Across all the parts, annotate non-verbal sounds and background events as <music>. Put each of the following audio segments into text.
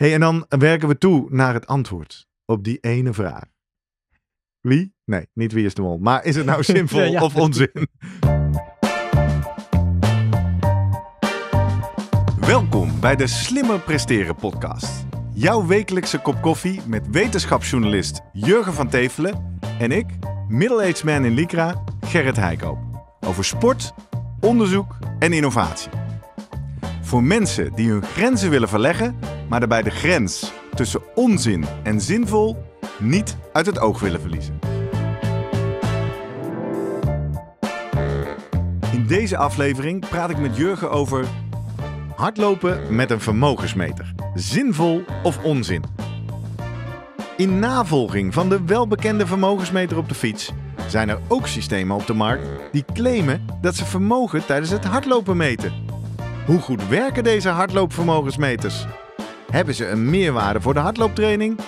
hey, en dan werken we toe naar het antwoord op die ene vraag. Wie? Nee, niet wie is de mol. Maar is het nou zinvol <laughs> of onzin? Welkom bij de Slimmer Presteren podcast. Jouw wekelijkse kop koffie met wetenschapsjournalist Jurgen van Tevelen en ik, middle-aged man in Lycra, Gerrit Heikoop. Over sport, onderzoek en innovatie. Voor mensen die hun grenzen willen verleggen, maar daarbij de grens tussen onzin en zinvol niet uit het oog willen verliezen. In deze aflevering praat ik met Jurgen over hardlopen met een vermogensmeter. Zinvol of onzin? In navolging van de welbekende vermogensmeter op de fiets zijn er ook systemen op de markt die claimen dat ze vermogen tijdens het hardlopen meten. Hoe goed werken deze hardloopvermogensmeters? Hebben ze een meerwaarde voor de hardlooptraining?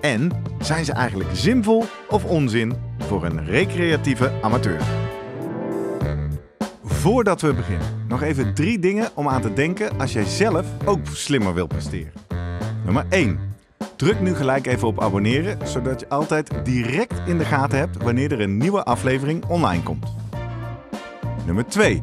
En zijn ze eigenlijk zinvol of onzin voor een recreatieve amateur? Voordat we beginnen, nog even drie dingen om aan te denken als jij zelf ook slimmer wilt presteren. Nummer 1. Druk nu gelijk even op abonneren, zodat je altijd direct in de gaten hebt wanneer er een nieuwe aflevering online komt. Nummer 2.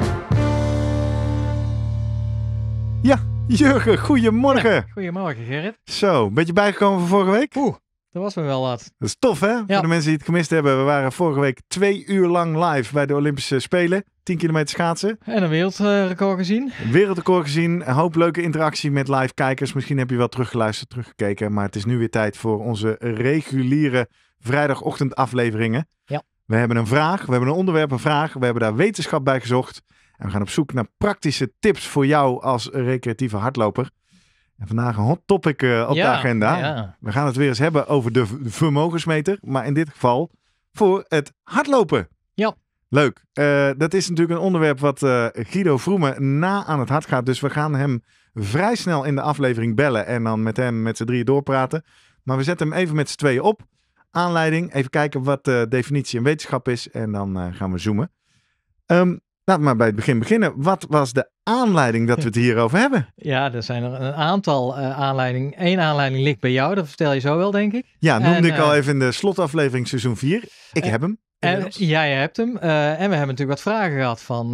Jurgen, goedemorgen. Ja, goedemorgen, Gerrit. Zo, ben je bijgekomen van vorige week? Oeh, dat was me wel laat. Dat is tof, hè? Voor de mensen die het gemist hebben. We waren vorige week twee uur lang live bij de Olympische Spelen. 10 kilometer schaatsen. En een wereldrecord gezien. Een wereldrecord gezien. Een hoop leuke interactie met live kijkers. Misschien heb je wel teruggeluisterd, teruggekeken. Maar het is nu weer tijd voor onze reguliere vrijdagochtend afleveringen. Ja. We hebben een vraag, we hebben een onderwerp, een vraag. We hebben daar wetenschap bij gezocht. En we gaan op zoek naar praktische tips voor jou als recreatieve hardloper. En vandaag een hot topic eh, op de agenda. We gaan het weer eens hebben over de vermogensmeter. Maar in dit geval voor het hardlopen. Ja. Leuk. Eh, dat is natuurlijk een onderwerp wat eh, Guido Vroemen na aan het hart gaat. Dus we gaan hem vrij snel in de aflevering bellen. En dan met hem met z'n drieën doorpraten. Maar we zetten hem even met z'n tweeën op. Aanleiding. Even kijken wat de definitie en wetenschap is. En dan gaan we zoomen. Um, Laten maar bij het begin beginnen. Wat was de aanleiding dat we het hierover hebben? Ja, er zijn er een aantal eh, aanleidingen. Eén aanleiding ligt bij jou, dat vertel je zo wel, denk ik. Ja, noemde ik al eh, even in de slotaflevering seizoen 4. Ik eh, heb hem. En, jij hebt hem. en we hebben natuurlijk wat vragen gehad van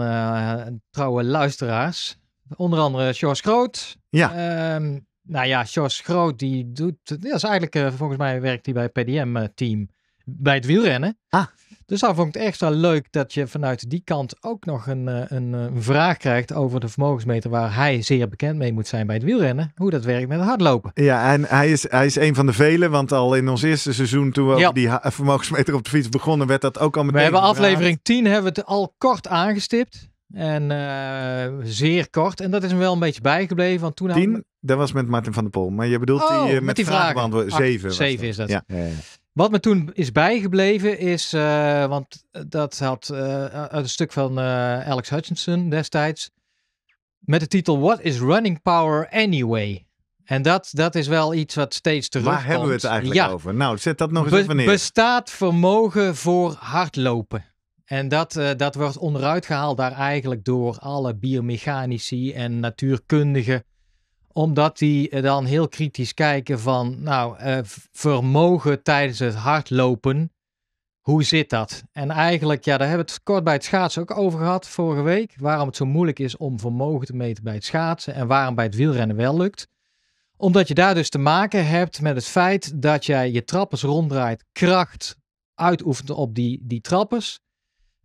trouwe luisteraars. Onder andere George Groot. Ja. Ehm, nou ja, George Groot, die doet. Dat is eigenlijk, volgens mij werkt hij bij het PDM-team. Bij het wielrennen. Ah. Dus daar vond ik het extra leuk dat je vanuit die kant ook nog een, eh, een, eh, een, vraag krijgt over de vermogensmeter waar hij zeer bekend mee moet zijn bij het wielrennen. Hoe dat werkt met hardlopen. Ja, en hij is, hij is een van de velen, want al in ons eerste seizoen toen we die vermogensmeter op de fiets begonnen, werd dat ook al meteen We hebben aflevering 10 hebben we het al kort aangestipt. En eh, zeer kort. En dat is hem wel een beetje bijgebleven. Want toen Tien, hadden... dat was met Martin van der Pol. Maar je bedoelt oh, die met, met, die vraag beantwoorden. Ah, zeven. is dat. Ja, ja, wat me toen is bijgebleven is, eh, want dat had uit eh, een stuk van eh, Alex Hutchinson destijds, met de titel What is Running Power Anyway? En dat, dat is wel iets wat steeds terugkomt. Waar hebben we het eigenlijk over? Nou, zet dat nog eens even neer. Bestaat vermogen voor hardlopen? En dat, dat wordt onderuit gehaald daar eigenlijk door alle biomechanici en natuurkundigen omdat die eh, dan heel kritisch kijken van, nou, eh, vermogen tijdens het hardlopen, hoe zit dat? En eigenlijk, ja, daar hebben we het kort bij het schaatsen ook over gehad vorige week. Waarom het zo moeilijk is om vermogen te meten bij het schaatsen en waarom bij het wielrennen wel lukt. Omdat je daar dus te maken hebt met het feit dat jij je trappers ronddraait, kracht uitoefent op die, die trappers.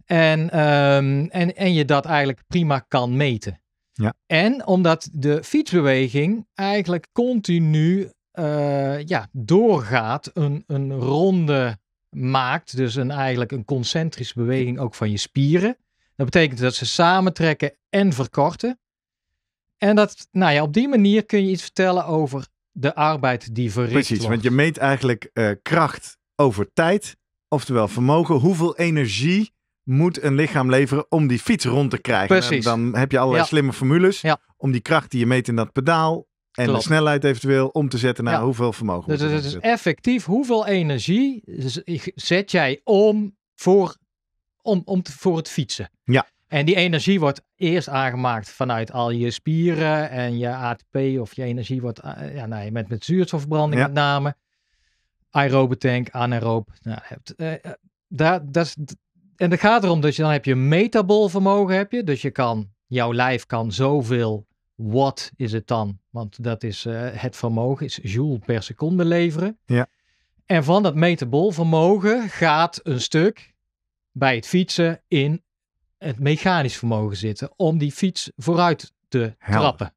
En, ehm, en, en je dat eigenlijk prima kan meten. Ja. En omdat de fietsbeweging eigenlijk continu eh, ja, doorgaat, een, een ronde maakt, dus een, eigenlijk een concentrische beweging ook van je spieren. Dat betekent dat ze samentrekken en verkorten. En dat, nou ja, op die manier kun je iets vertellen over de arbeid die verricht Precies, want je meet eigenlijk eh, kracht over tijd, oftewel vermogen, hoeveel energie moet een lichaam leveren om die fiets rond te krijgen. Nou, Precies. En dan heb je allerlei slimme formules om die kracht die je meet in dat pedaal en de snelheid eventueel om te zetten naar hoeveel vermogen. Dus het is effectief hoeveel energie zet jij om voor, om, om te, voor het fietsen. Ja. En die energie wordt eerst aangemaakt vanuit al je spieren en je ATP of je energie wordt, eh, ja, nou, je bent met zuurstofverbranding met name, aerobetank, anaerob. Nou, hebt, eh, eh, daar, dat, en het gaat erom dat je dan heb je metabol vermogen heb je. Dus je kan, jouw lijf kan zoveel Wat is het dan. Want dat is eh, het vermogen, is joule per seconde leveren. Ja. En van dat metabol vermogen gaat een stuk bij het fietsen in het mechanisch vermogen zitten. Om die fiets vooruit te trappen.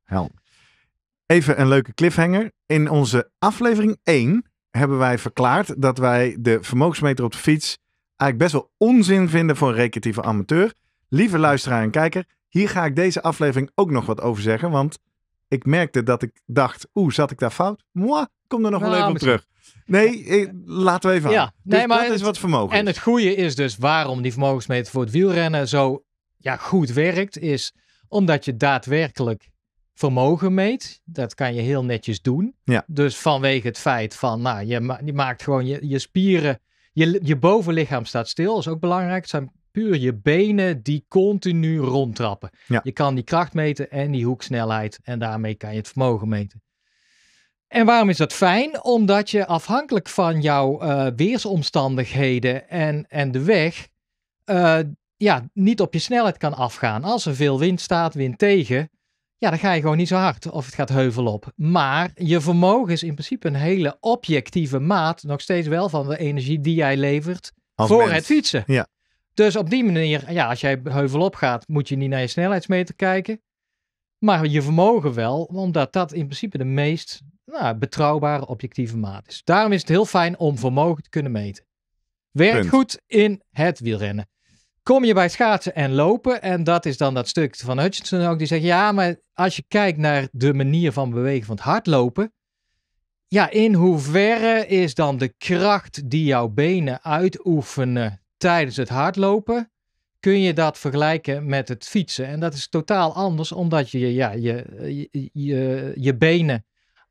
Even een leuke cliffhanger. In onze aflevering 1 hebben wij verklaard dat wij de vermogensmeter op de fiets eigenlijk best wel onzin vinden voor een recreatieve amateur. Lieve luisteraar en kijker, hier ga ik deze aflevering ook nog wat over zeggen. Want ik merkte dat ik dacht, oeh, zat ik daar fout? Moi, kom er nog wel nou, even op terug. Nee, laten we even ja, aan. nee, dus maar dat is wat vermogen. En het goede is dus waarom die vermogensmeter voor het wielrennen zo ja, goed werkt, is omdat je daadwerkelijk vermogen meet. Dat kan je heel netjes doen. Ja. Dus vanwege het feit van, nou, je, maakt gewoon je, je spieren je, je bovenlichaam staat stil, is ook belangrijk. Het zijn puur je benen die continu rondtrappen. Je kan die kracht meten en die hoeksnelheid en daarmee kan je het vermogen meten. En waarom is dat fijn? Omdat je afhankelijk van jouw eh, weersomstandigheden en, en de weg eh, ja, niet op je snelheid kan afgaan. Als er veel wind staat, wind tegen, ja, dan ga je gewoon niet zo hard of het gaat heuvel op. Maar je vermogen is in principe een hele objectieve maat nog steeds wel van de energie die jij levert voor het fietsen. Ja. Dus op die manier, ja, als jij heuvel op gaat, moet je niet naar je snelheidsmeter kijken. Maar je vermogen wel, omdat dat in principe de meest nou, betrouwbare objectieve maat is. Daarom is het heel fijn om vermogen te kunnen meten. Werkt goed in het wielrennen kom je bij schaatsen en lopen. En dat is dan dat stuk van Hutchinson ook. Die zegt, ja, maar als je kijkt naar de manier van bewegen van het hardlopen. Ja, in hoeverre is dan de kracht die jouw benen uitoefenen tijdens het hardlopen... Kun je dat vergelijken met het fietsen? En dat is totaal anders, omdat je ja, je, je, je, je benen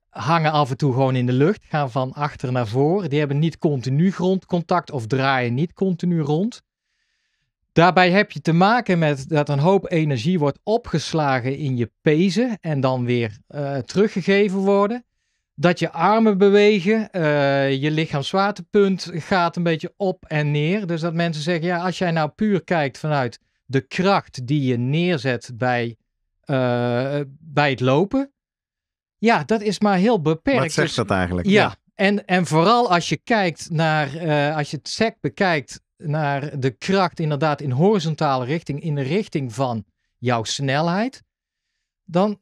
hangen af en toe gewoon in de lucht, gaan van achter naar voor Die hebben niet continu grondcontact of draaien niet continu rond. Daarbij heb je te maken met dat een hoop energie wordt opgeslagen in je pezen en dan weer eh, teruggegeven worden. Dat je armen bewegen, eh, je lichaamswaartepunt gaat een beetje op en neer. Dus dat mensen zeggen, ja, als jij nou puur kijkt vanuit de kracht die je neerzet bij, eh, bij het lopen. Ja, dat is maar heel beperkt. Wat zegt dus dat eigenlijk? Ja, En, en vooral als je kijkt naar, als je het sec bekijkt naar de kracht inderdaad in horizontale richting, in de richting van jouw snelheid, dan op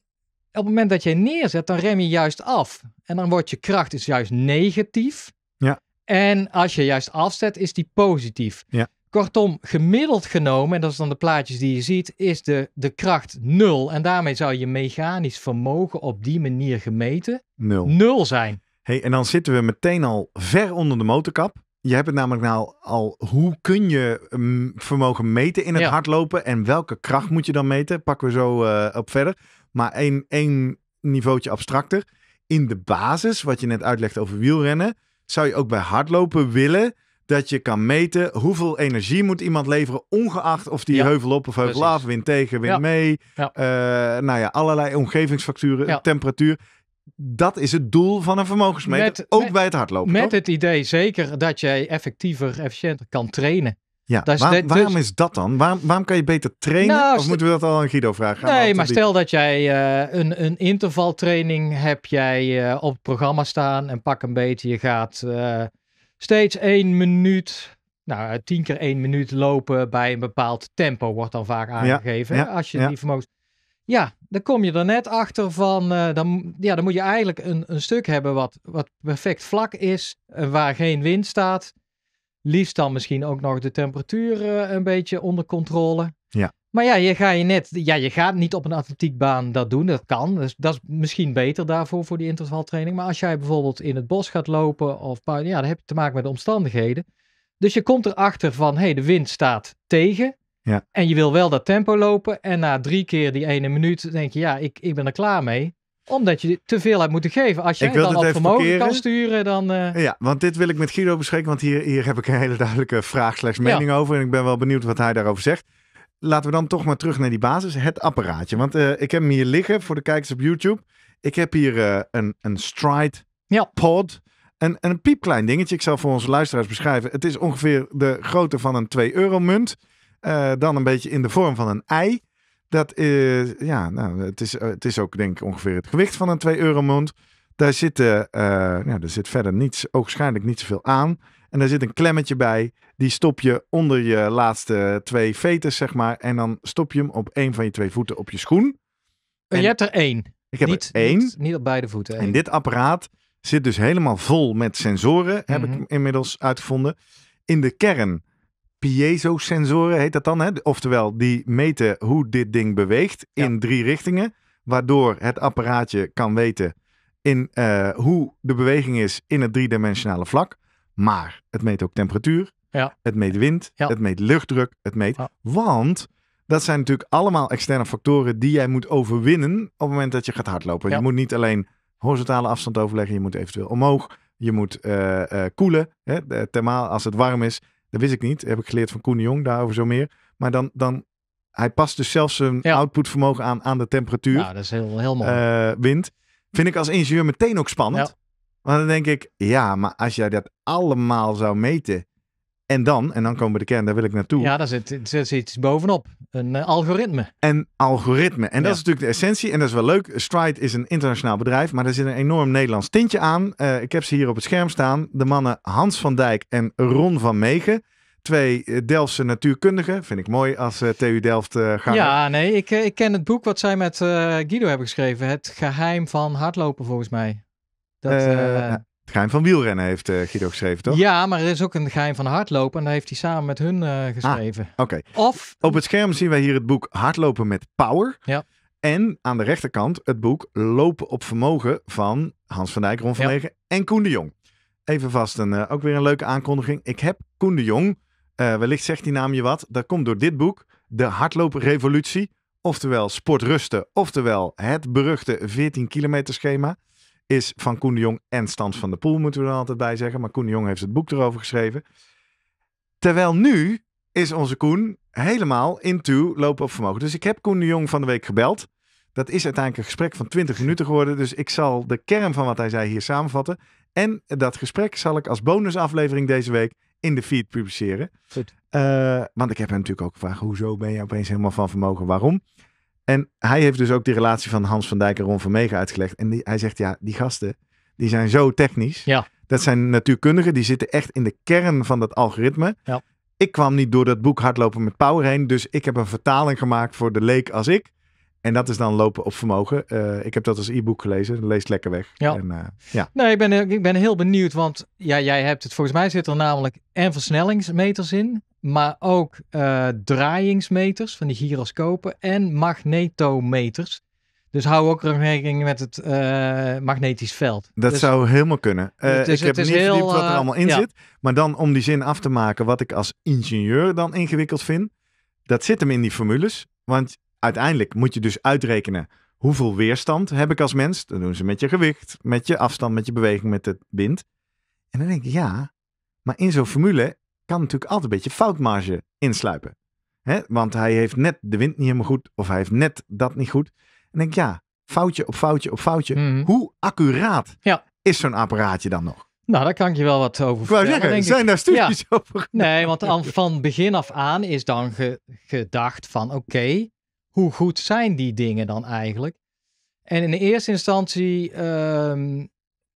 het moment dat jij neerzet, dan rem je juist af. En dan wordt je kracht dus juist negatief. Ja. En als je juist afzet, is die positief. Ja. Kortom, gemiddeld genomen, en dat is dan de plaatjes die je ziet, is de, de kracht nul. En daarmee zou je mechanisch vermogen op die manier gemeten nul, nul zijn. Hey, en dan zitten we meteen al ver onder de motorkap. Je hebt het namelijk nou al, hoe kun je ehm, vermogen meten in het hardlopen en welke kracht moet je dan meten? Pakken we zo eh, op verder. Maar één, één niveautje abstracter. In de basis, wat je net uitlegt over wielrennen, zou je ook bij hardlopen willen dat je kan meten hoeveel energie moet iemand leveren, ongeacht of die heuvel op of heuvel af, wind tegen, wind mee. Ja. Eh, nou ja, allerlei omgevingsfacturen, temperatuur dat is het doel van een vermogensmeter, ook bij het hardlopen. Met het idee zeker dat jij effectiever, efficiënter kan trainen. Ja, dat is waarom dus- is dat dan? Waarom, waarom kan je beter trainen? Nou, of moeten we dat al aan Guido vragen? Gaan nee, maar stel dat jij eh, een, een intervaltraining hebt jij eh, op het programma staan en pak een beetje, je gaat eh, steeds één minuut, nou tien keer één minuut lopen bij een bepaald tempo, wordt dan vaak aangegeven. als je die vermogens... Ja, dan kom je er net achter van, eh, dan, ja, dan moet je eigenlijk een, een stuk hebben wat, wat perfect vlak is, eh, waar geen wind staat. Liefst dan misschien ook nog de temperatuur eh, een beetje onder controle. Ja. Maar ja, je, ga je, net, ja, je gaat niet op een atletiekbaan dat doen, dat kan. Dus dat is misschien beter daarvoor, voor die intervaltraining. Maar als jij bijvoorbeeld in het bos gaat lopen, of, ja, dan heb je te maken met de omstandigheden. Dus je komt erachter van, hé, hey, de wind staat tegen. Ja. En je wil wel dat tempo lopen. En na drie keer die ene minuut denk je, ja, ik, ik ben er klaar mee omdat je te veel hebt moeten geven. Als je dan op vermogen kan sturen, dan... Eh, ja, want dit wil ik met Guido bespreken. Want hier, hier heb ik een hele duidelijke vraag slechts mening over. En ik ben wel benieuwd wat hij daarover zegt. Laten we dan toch maar terug naar die basis. Het apparaatje. Want eh, ik heb hem hier liggen voor de kijkers op YouTube. Ik heb hier eh, een, een Stride ja. Pod. en een piepklein dingetje. Ik zal voor onze luisteraars beschrijven. Het is ongeveer de grootte van een 2-euro munt. Eh, dan een beetje in de vorm van een ei. Dat is, ja, nou, het, is, eh, het is ook denk ik ongeveer het gewicht van een 2 euro munt. Daar, zitten, uh, nou, eh, daar zit verder niets, waarschijnlijk niet zoveel aan. En daar zit een klemmetje bij. Die stop je onder je laatste twee veters, zeg maar. En dan stop je hem op één van je twee voeten op je schoen. En je hebt er één. Ik heb niet, er één. Niet, op beide voeten. En dit apparaat zit dus helemaal vol met sensoren, heb ik mhm. inmiddels uitgevonden. In de kern piezo-sensoren heet dat dan. Hè? Oftewel, die meten hoe dit ding beweegt in drie richtingen. Waardoor het apparaatje kan weten in, eh, hoe de beweging is in het driedimensionale vlak. Maar het meet ook temperatuur. Ja. Het meet wind. Het meet luchtdruk. Het meet. Want dat zijn natuurlijk allemaal externe factoren die jij moet overwinnen op het moment dat je gaat hardlopen. Je moet niet alleen horizontale afstand overleggen. Je moet eventueel omhoog. Je moet eh, eh, koelen. Hè, thermaal als het warm is. Dat wist ik niet. Dat heb ik geleerd van Koen Jong daarover zo meer. Maar dan, dan hij past dus zelfs zijn ja. outputvermogen aan, aan de temperatuur. Ja, dat is heel, heel mooi. Eh, wind. Vind ik als ingenieur meteen ook spannend. Want dan denk ik, ja, maar als jij dat allemaal zou meten en dan, en dan komen we de kern, daar wil ik naartoe. Ja, daar zit, zit iets bovenop. Een eh, algoritme. Een algoritme. En dat is natuurlijk de essentie. En dat is wel leuk. Stride is een internationaal bedrijf, maar er zit een enorm Nederlands tintje aan. Eh, ik heb ze hier op het scherm staan. De mannen Hans van Dijk en Ron van Meegen. Twee eh, Delftse natuurkundigen. Vind ik mooi als TU Delft gaan. Ja, nee, ik, ik ken het boek wat zij met Guido hebben geschreven. Het geheim van hardlopen, volgens mij. Dat, geheim van wielrennen heeft eh, Guido geschreven, toch? Ja, maar er is ook een geheim van hardlopen en daar heeft hij samen met hun eh, ah, geschreven. Oké. Of... Op het scherm zien wij hier het boek Hardlopen met Power. Ja. En aan de rechterkant het boek Lopen op Vermogen van Hans van Dijk, Ron van ja. en Koen de Jong. Even vast een, eh, ook weer een leuke aankondiging. Ik heb Koen de Jong, wellicht zegt die naam je wat, dat komt door dit boek, De Hardlooprevolutie. Oftewel sportrusten, oftewel het beruchte 14 kilometer schema is van Koen de Jong en Stans van de Poel, moeten we er altijd bij zeggen. Maar Koen de Jong heeft het boek erover geschreven. Terwijl nu is onze Koen helemaal into lopen op vermogen. Dus ik heb Koen de Jong van de week gebeld. Dat is uiteindelijk een gesprek van 20 minuten geworden. Dus ik zal de kern van wat hij zei hier samenvatten. En dat gesprek zal ik als bonusaflevering deze week in de feed publiceren. Goed. Eh, want ik heb hem natuurlijk ook gevraagd: hoezo ben je opeens helemaal van vermogen? Waarom? En hij heeft dus ook die relatie van Hans van Dijk en Ron van Mega uitgelegd. En hij zegt, ja, die gasten, die zijn zo technisch. Ja. Dat zijn natuurkundigen, die zitten echt in de kern van dat algoritme. Ja. Ik kwam niet door dat boek Hardlopen met Power heen. Dus ik heb een vertaling gemaakt voor de leek als ik. En dat is dan lopen op vermogen. Eh, ik heb dat als e-book gelezen. Leest lekker weg. Ja. En, eh, ja. Nou, ik ben, ik ben heel benieuwd. Want ja, jij hebt het. Volgens mij zit er namelijk en versnellingsmeters in maar ook uh, draaiingsmeters van die gyroscopen en magnetometers. Dus hou ook rekening met het eh, magnetisch veld. Dat dus zou helemaal kunnen. Eh, dus ik heb niet heel, wat er allemaal in zit. Maar dan om die zin af te maken, wat ik als ingenieur dan ingewikkeld vind. Dat zit hem in die formules. Want uiteindelijk moet je dus uitrekenen hoeveel weerstand heb ik als mens. Dan doen ze met je gewicht, met je afstand, met je beweging, met het wind. En dan denk ik, ja, maar in zo'n formule kan natuurlijk altijd een beetje foutmarge insluipen. hè? want hij heeft net de wind niet helemaal goed of hij heeft net dat niet goed. En denk ik, ja, foutje op foutje op foutje. Mhm. Hoe accuraat is zo'n apparaatje dan nog? Nou, daar kan ik je wel wat over vertellen. Zeggen, zijn daar stukjes over? Nee, want al, van begin af aan is dan gedacht van oké, hoe goed zijn die dingen dan eigenlijk? En in de eerste instantie ehm,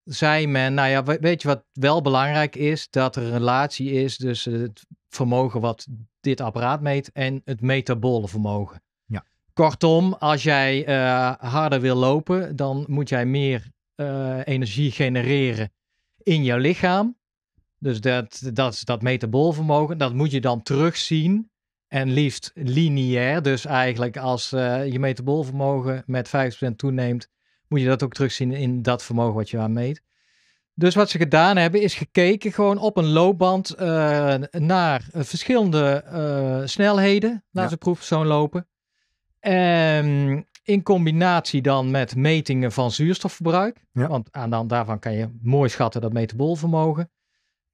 zei men, nou ja, weet je wat wel belangrijk is? Dat er een relatie is tussen het vermogen wat dit apparaat meet en het metabole vermogen. Ja. Kortom, als jij uh, harder wil lopen, dan moet jij meer eh, energie genereren in jouw lichaam. Dus dat, dat, dat vermogen, dat moet je dan terugzien. En liefst lineair. Dus eigenlijk als uh, je vermogen met 5% toeneemt, moet je dat ook terugzien in dat vermogen wat je aan meet. Dus wat ze gedaan hebben is gekeken gewoon op een loopband eh, naar eh, verschillende eh, snelheden. Laten ze proefpersoon lopen. En ehm, in combinatie dan met metingen van zuurstofverbruik. Want aan dan daarvan kan je mooi schatten dat metabolvermogen.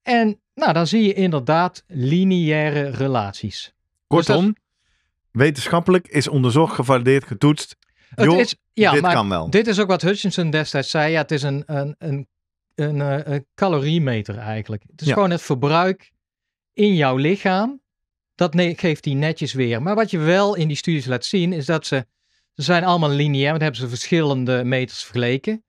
En nou, dan zie je inderdaad lineaire relaties. Dus Kortom, wetenschappelijk is onderzocht, gevalideerd, getoetst. Ja, dit maar kan wel. Dit is ook wat Hutchinson destijds zei. Ja, het is een, een, een, een, eh, caloriemeter eigenlijk. Het is gewoon het verbruik in jouw lichaam. Dat geeft die netjes weer. Maar wat je wel in die studies laat zien, is dat ze. Ze zijn allemaal lineair, want hebben ze verschillende meters vergeleken.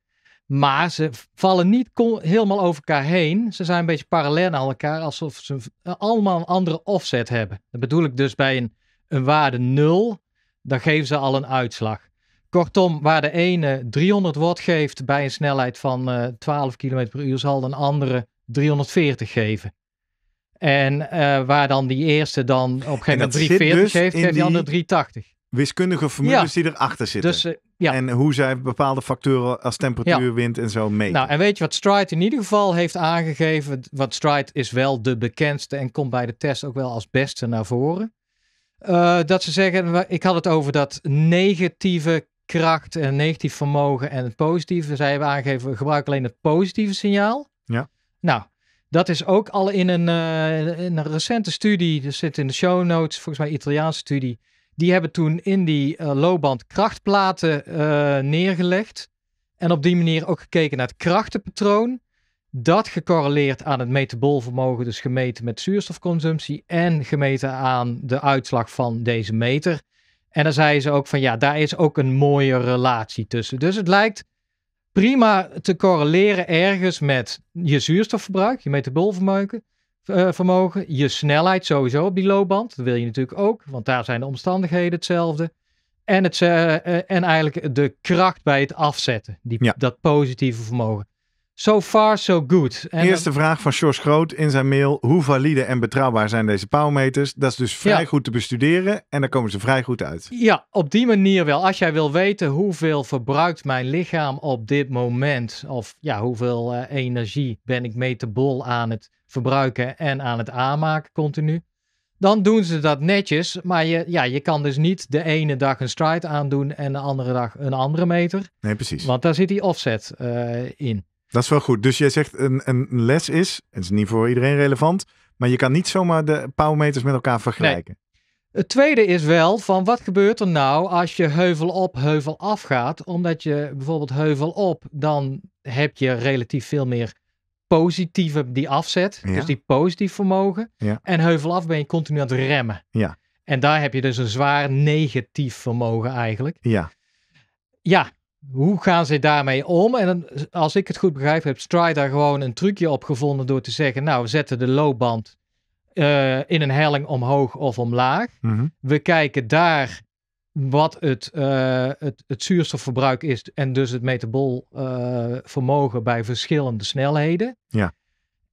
Maar ze vallen niet helemaal over elkaar heen. Ze zijn een beetje parallel aan elkaar, alsof ze allemaal een andere offset hebben. Dat bedoel ik dus bij een, een waarde 0, dan geven ze al een uitslag. Kortom, waar de ene 300 watt geeft bij een snelheid van 12 eh, km per uur, zal de andere 340 geven. En eh, waar dan die eerste dan op een gegeven moment 340 dus geeft, geeft die andere 380. Wiskundige formules die erachter zitten. Dus, eh, en hoe zij bepaalde factoren als temperatuur, wind en zo mee? Nou, en weet je wat Stride in ieder geval heeft aangegeven? Wat Stride is wel de bekendste en komt bij de test ook wel als beste naar voren. dat ze zeggen, ik had het over dat negatieve kracht en negatief vermogen en het positieve. Zij hebben aangegeven, we gebruiken alleen het positieve signaal. Ja. Nou, dat is ook al in een, eh, een recente studie, dat zit in de show notes, volgens mij Italiaanse studie. Die hebben toen in die uh, loopband krachtplaten eh, neergelegd. En op die manier ook gekeken naar het krachtenpatroon. Dat gecorreleerd aan het metabolvermogen, dus gemeten met zuurstofconsumptie. En gemeten aan de uitslag van deze meter. En dan zei ze ook van ja, daar is ook een mooie relatie tussen. Dus het lijkt prima te correleren ergens met je zuurstofverbruik, je metabolvermogen, eh, vermogen, je snelheid sowieso op die loopband. Dat wil je natuurlijk ook, want daar zijn de omstandigheden hetzelfde. En, het, eh, eh, en eigenlijk de kracht bij het afzetten, die, dat positieve vermogen. So far, so good. Eerste vraag van George Groot in zijn mail. Hoe valide en betrouwbaar zijn deze powermeters? Dat is dus vrij goed te bestuderen en daar komen ze vrij goed uit. Ja, op die manier wel. Als jij wil weten hoeveel verbruikt mijn lichaam op dit moment... of ja, hoeveel eh, energie ben ik metabol aan het verbruiken en aan het aanmaken continu... dan doen ze dat netjes. Maar je, ja, je kan dus niet de ene dag een stride aandoen... en de andere dag een andere meter. Nee, precies. Want daar zit die offset eh, in. Dat is wel goed. Dus jij zegt een, een les is, het is niet voor iedereen relevant, maar je kan niet zomaar de powermeters met elkaar vergelijken. Nee. Het tweede is wel van wat gebeurt er nou als je heuvel op, heuvel af gaat? Omdat je bijvoorbeeld heuvel op, dan heb je relatief veel meer positieve die afzet, dus die positief vermogen. En heuvel af ben je continu aan het remmen. Ja. En daar heb je dus een zwaar negatief vermogen eigenlijk. Ja. Ja, hoe gaan ze daarmee om? En als ik het goed begrijp, heb, Strider gewoon een trucje opgevonden door te zeggen: Nou, we zetten de loopband eh, in een helling omhoog of omlaag. Mhm. We kijken daar wat eh, het, het, zuurstofverbruik is en dus het metabol eh, vermogen bij verschillende snelheden. Ja.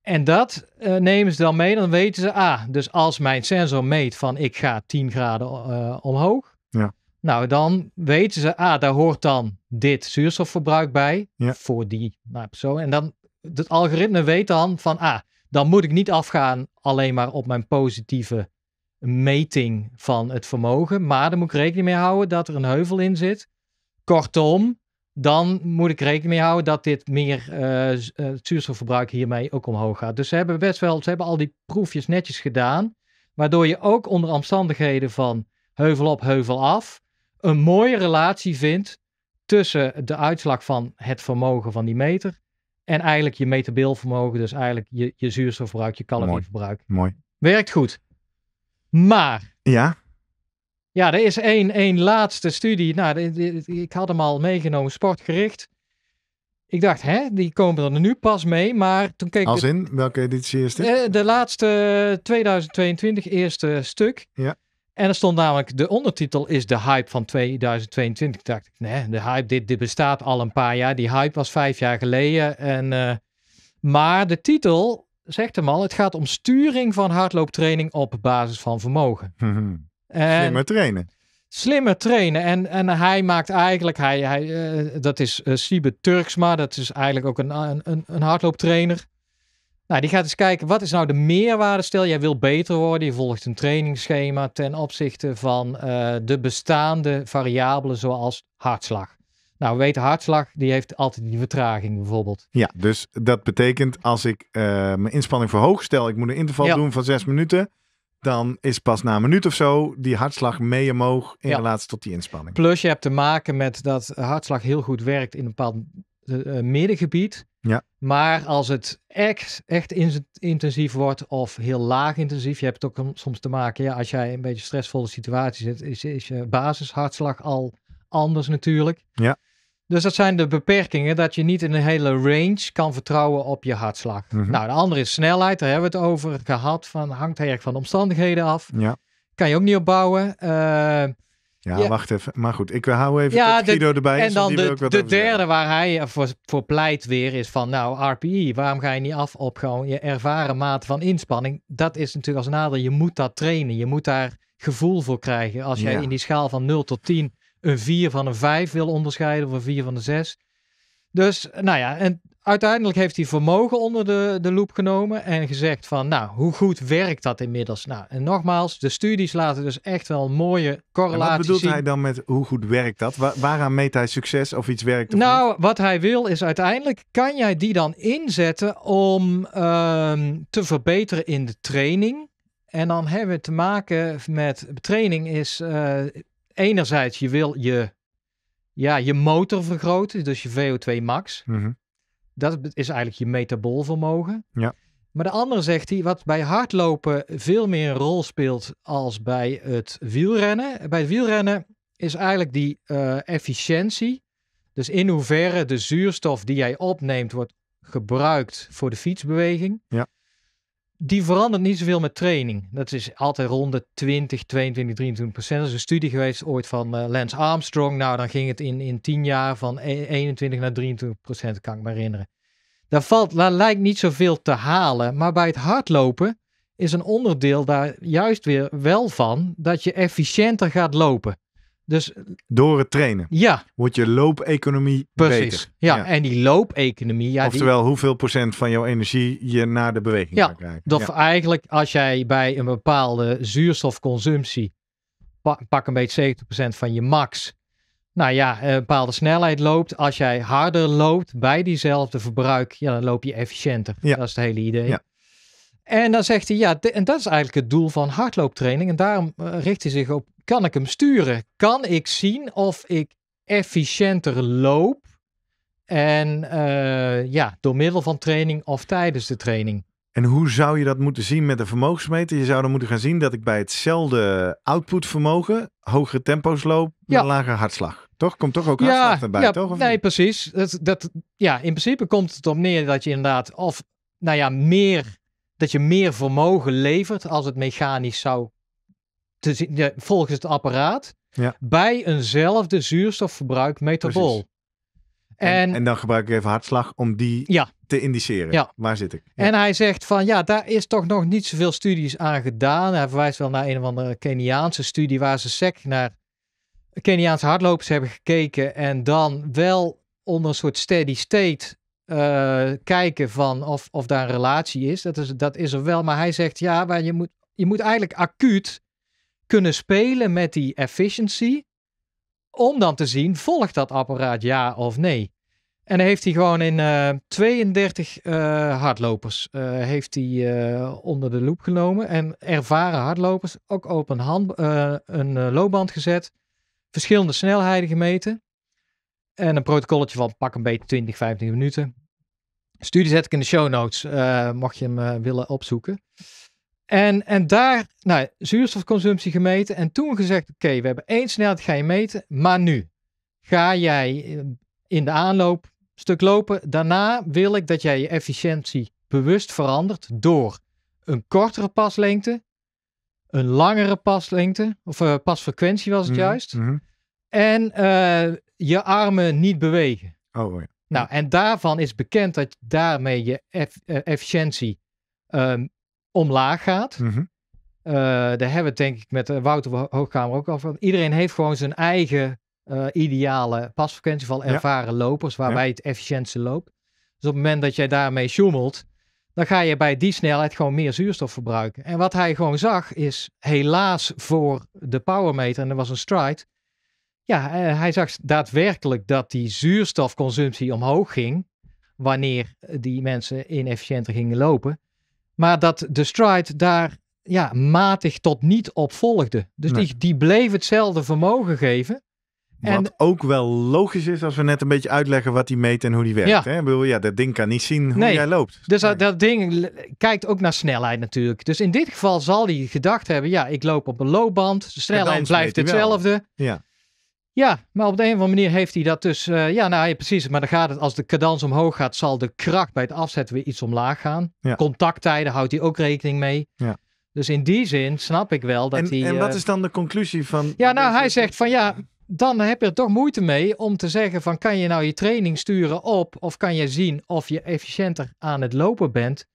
En dat nemen ze dan mee, dan weten ze, ah, dus als mijn sensor meet van ik ga 10 graden omhoog, ja nou, dan weten ze, ah, daar hoort dan dit zuurstofverbruik bij voor die nou, persoon. En dan, het algoritme weet dan van, ah, dan moet ik niet afgaan alleen maar op mijn positieve meting van het vermogen. Maar dan moet ik rekening mee houden dat er een heuvel in zit. Kortom, dan moet ik rekening mee houden dat dit meer eh, eh, zuurstofverbruik hiermee ook omhoog gaat. Dus ze hebben best wel, ze hebben al die proefjes netjes gedaan. Waardoor je ook onder omstandigheden van heuvel op, heuvel af een mooie relatie vindt tussen de uitslag van het vermogen van die meter en eigenlijk je vermogen, dus eigenlijk je, je zuurstofverbruik, je calorieverbruik. Mooi. Werkt goed. Maar. Ja. Ja, er is één, één laatste studie. Nou, ik had hem al meegenomen, sportgericht. Ik dacht, hè, die komen er nu pas mee, maar toen keek Als in? welke editie is dit? Eh, de laatste 2022 eerste stuk. Ja. En er stond namelijk, de ondertitel is de hype van 2022. ik nee, de hype, dit, dit bestaat al een paar jaar. Die hype was vijf jaar geleden. En, eh, maar de titel zegt hem al, het gaat om sturing van hardlooptraining op basis van vermogen. <laughs> en, slimmer trainen. Slimmer trainen. En, en hij maakt eigenlijk, hij, hij, eh, dat is uh, Siebe maar dat is eigenlijk ook een, een, een hardlooptrainer. Nou, die gaat eens kijken, wat is nou de meerwaarde? Stel, jij wil beter worden, je volgt een trainingsschema ten opzichte van eh, de bestaande variabelen zoals hartslag. Nou, we weten, hartslag die heeft altijd die vertraging bijvoorbeeld. Ja, dus dat betekent als ik eh, mijn inspanning verhoog, stel ik moet een interval doen van zes minuten, dan is pas na een minuut of zo die hartslag mee omhoog in relatie tot die inspanning. Plus je hebt te maken met dat hartslag heel goed werkt in een bepaald eh, middengebied. Ja. Maar als het echt, echt intensief wordt of heel laag intensief, je hebt het ook soms te maken, ja, als jij in een beetje stressvolle situatie zit, is, je basishartslag al anders natuurlijk. Ja. Dus dat zijn de beperkingen dat je niet in een hele range kan vertrouwen op je hartslag. Mhm. Nou, de andere is snelheid, daar hebben we het over gehad, van, hangt heel erg van de omstandigheden af. Ja. Kan je ook niet opbouwen. Uh, ja, wacht even. Maar goed, ik hou even ja, de, Guido erbij. En dan de, derde waar hij voor, pleit weer is van, nou, RPI, waarom ga je niet af op gewoon je ervaren mate van inspanning? Dat is natuurlijk als nader je moet dat trainen. Je moet daar gevoel voor krijgen. Als jij in die schaal van 0 tot 10 een 4 van een 5 wil onderscheiden of een 4 van een 6. Dus, nou ja, en uiteindelijk heeft hij vermogen onder de, de loep genomen en gezegd van, nou, hoe goed werkt dat inmiddels? Nou, en nogmaals, de studies laten dus echt wel mooie correlaties zien. Wat bedoelt hij dan met hoe goed werkt dat? Wa waaraan meet hij succes of iets werkt? Of nou, wat hij wil is uiteindelijk, kan jij die dan inzetten om ehm, te verbeteren in de training? En dan hebben we te maken met, training is eh, enerzijds, je wil je ja, je motor vergroten, dus je VO2 max. Mm dat is eigenlijk je metaboolvermogen. Ja. Maar de andere zegt hij, wat bij hardlopen veel meer een rol speelt als bij het wielrennen. Bij het wielrennen is eigenlijk die eh, efficiëntie. Dus in hoeverre de zuurstof die jij opneemt wordt gebruikt voor de fietsbeweging. Ja die verandert niet zoveel met training. Dat is altijd rond de 20, 22, 23 procent. Dat is een studie geweest ooit van eh, Lance Armstrong. Nou, dan ging het in, in 10 jaar van 21 e, naar 23 procent, kan ik me herinneren. Daar, valt, daar lijkt niet zoveel te halen. Maar bij het hardlopen is een onderdeel daar juist weer wel van dat je efficiënter gaat lopen. Dus, Door het trainen. Ja. Wordt je loopeconomie Precies. beter. Ja, en die loopeconomie. Ja, Oftewel, hoeveel procent van jouw energie je naar de beweging kan krijgen. Dat eigenlijk als jij bij een bepaalde zuurstofconsumptie, pak, pak een beetje 70% van je max, nou ja, een bepaalde snelheid loopt. Als jij harder loopt bij diezelfde verbruik, ja, dan loop je efficiënter. Dat is het hele idee. Ja. En dan zegt hij, ja, en dat is eigenlijk het doel van hardlooptraining. En daarom eh, richt hij zich op, kan ik hem sturen? Kan ik zien of ik efficiënter loop? En eh, ja, door middel van training of tijdens de training. En hoe zou je dat moeten zien met een vermogensmeter? Je zou dan moeten gaan zien dat ik bij hetzelfde outputvermogen hogere tempo's loop, ja. een lagere hartslag. Toch? Komt toch ook hartslag erbij, ja, toch? Of nee, precies. Dat, dat, ja, in principe komt het op neer dat je inderdaad of, nou ja, meer dat je meer vermogen levert als het mechanisch zou te zien, volgens het apparaat, bij eenzelfde zuurstofverbruik metabol En, en, en, dan gebruik ik even hartslag om die ja. te indiceren. Ja. Waar zit ik? En hij zegt van ja, daar is toch nog niet zoveel studies aan gedaan. Hij verwijst wel naar een of andere Keniaanse studie waar ze sec naar Keniaanse hardlopers hebben gekeken en dan wel onder een soort steady state eh, kijken van of, of daar een relatie is. Dat is, dat is er wel. Maar hij zegt ja, maar je moet, je moet eigenlijk acuut kunnen spelen met die efficiency. Om dan te zien, volgt dat apparaat ja of nee? En dan heeft hij gewoon in 32 eh, eh, hardlopers heeft hij, onder de loep genomen. En ervaren hardlopers, ook op een, hand, een loopband gezet. Verschillende snelheden gemeten. En een protocolletje van pak een beetje 20, 25 minuten. Studie zet ik in de show notes, uh, mocht je hem eh, willen opzoeken. En, en daar, nou, zuurstofconsumptie gemeten. En toen gezegd, oké, we hebben één snelheid, ga je meten. Maar nu, ga jij eh, in de aanloop stuk lopen. Daarna wil ik dat jij je efficiëntie bewust verandert door een kortere paslengte, een langere paslengte, of pasfrequentie was het mhm, juist. Mhm. En je armen niet bewegen. Oh, ja. Nou, en daarvan is bekend dat daarmee je eh, efficiëntie ehm, omlaag gaat. Mhm. Eh, daar hebben we het denk ik met eh, Wouter Hoogkamer ook al van. Iedereen heeft gewoon zijn eigen ideale pasfrequentie van ervaren lopers, waarbij het efficiëntste loopt. Dus op het moment dat jij daarmee sjoemelt, dan ga je bij die snelheid gewoon meer zuurstof verbruiken. En wat hij gewoon zag is, helaas voor de powermeter, en er was een stride, ja, eh, hij zag daadwerkelijk dat die zuurstofconsumptie omhoog ging wanneer eh, die mensen inefficiënter gingen lopen. Maar dat de stride daar ja, matig tot niet op volgde. Dus die, die bleef hetzelfde vermogen geven. Wat en, ook wel logisch is als we net een beetje uitleggen wat die meet en hoe die werkt. Ja. Hè? Ik bedoel, ja, dat ding kan niet zien hoe jij loopt. Dus eh, dat, ding kijkt ook naar snelheid natuurlijk. Dus in dit geval zal hij gedacht hebben, ja, ik loop op een loopband. De snelheid blijft hetzelfde. Ja. Ja, maar op de een of andere manier heeft hij dat dus. Eh, ja, nou ja, precies. Maar dan gaat het, als de cadans omhoog gaat, zal de kracht bij het afzetten weer iets omlaag gaan. Contacttijden houdt hij ook rekening mee. Ja. Dus in die zin snap ik wel dat hij. En wat eh, is dan de conclusie van. Ja, nou, hij zegt van ja, dan heb je er toch moeite mee om te zeggen van kan je nou je training sturen op of kan je zien of je efficiënter aan het lopen bent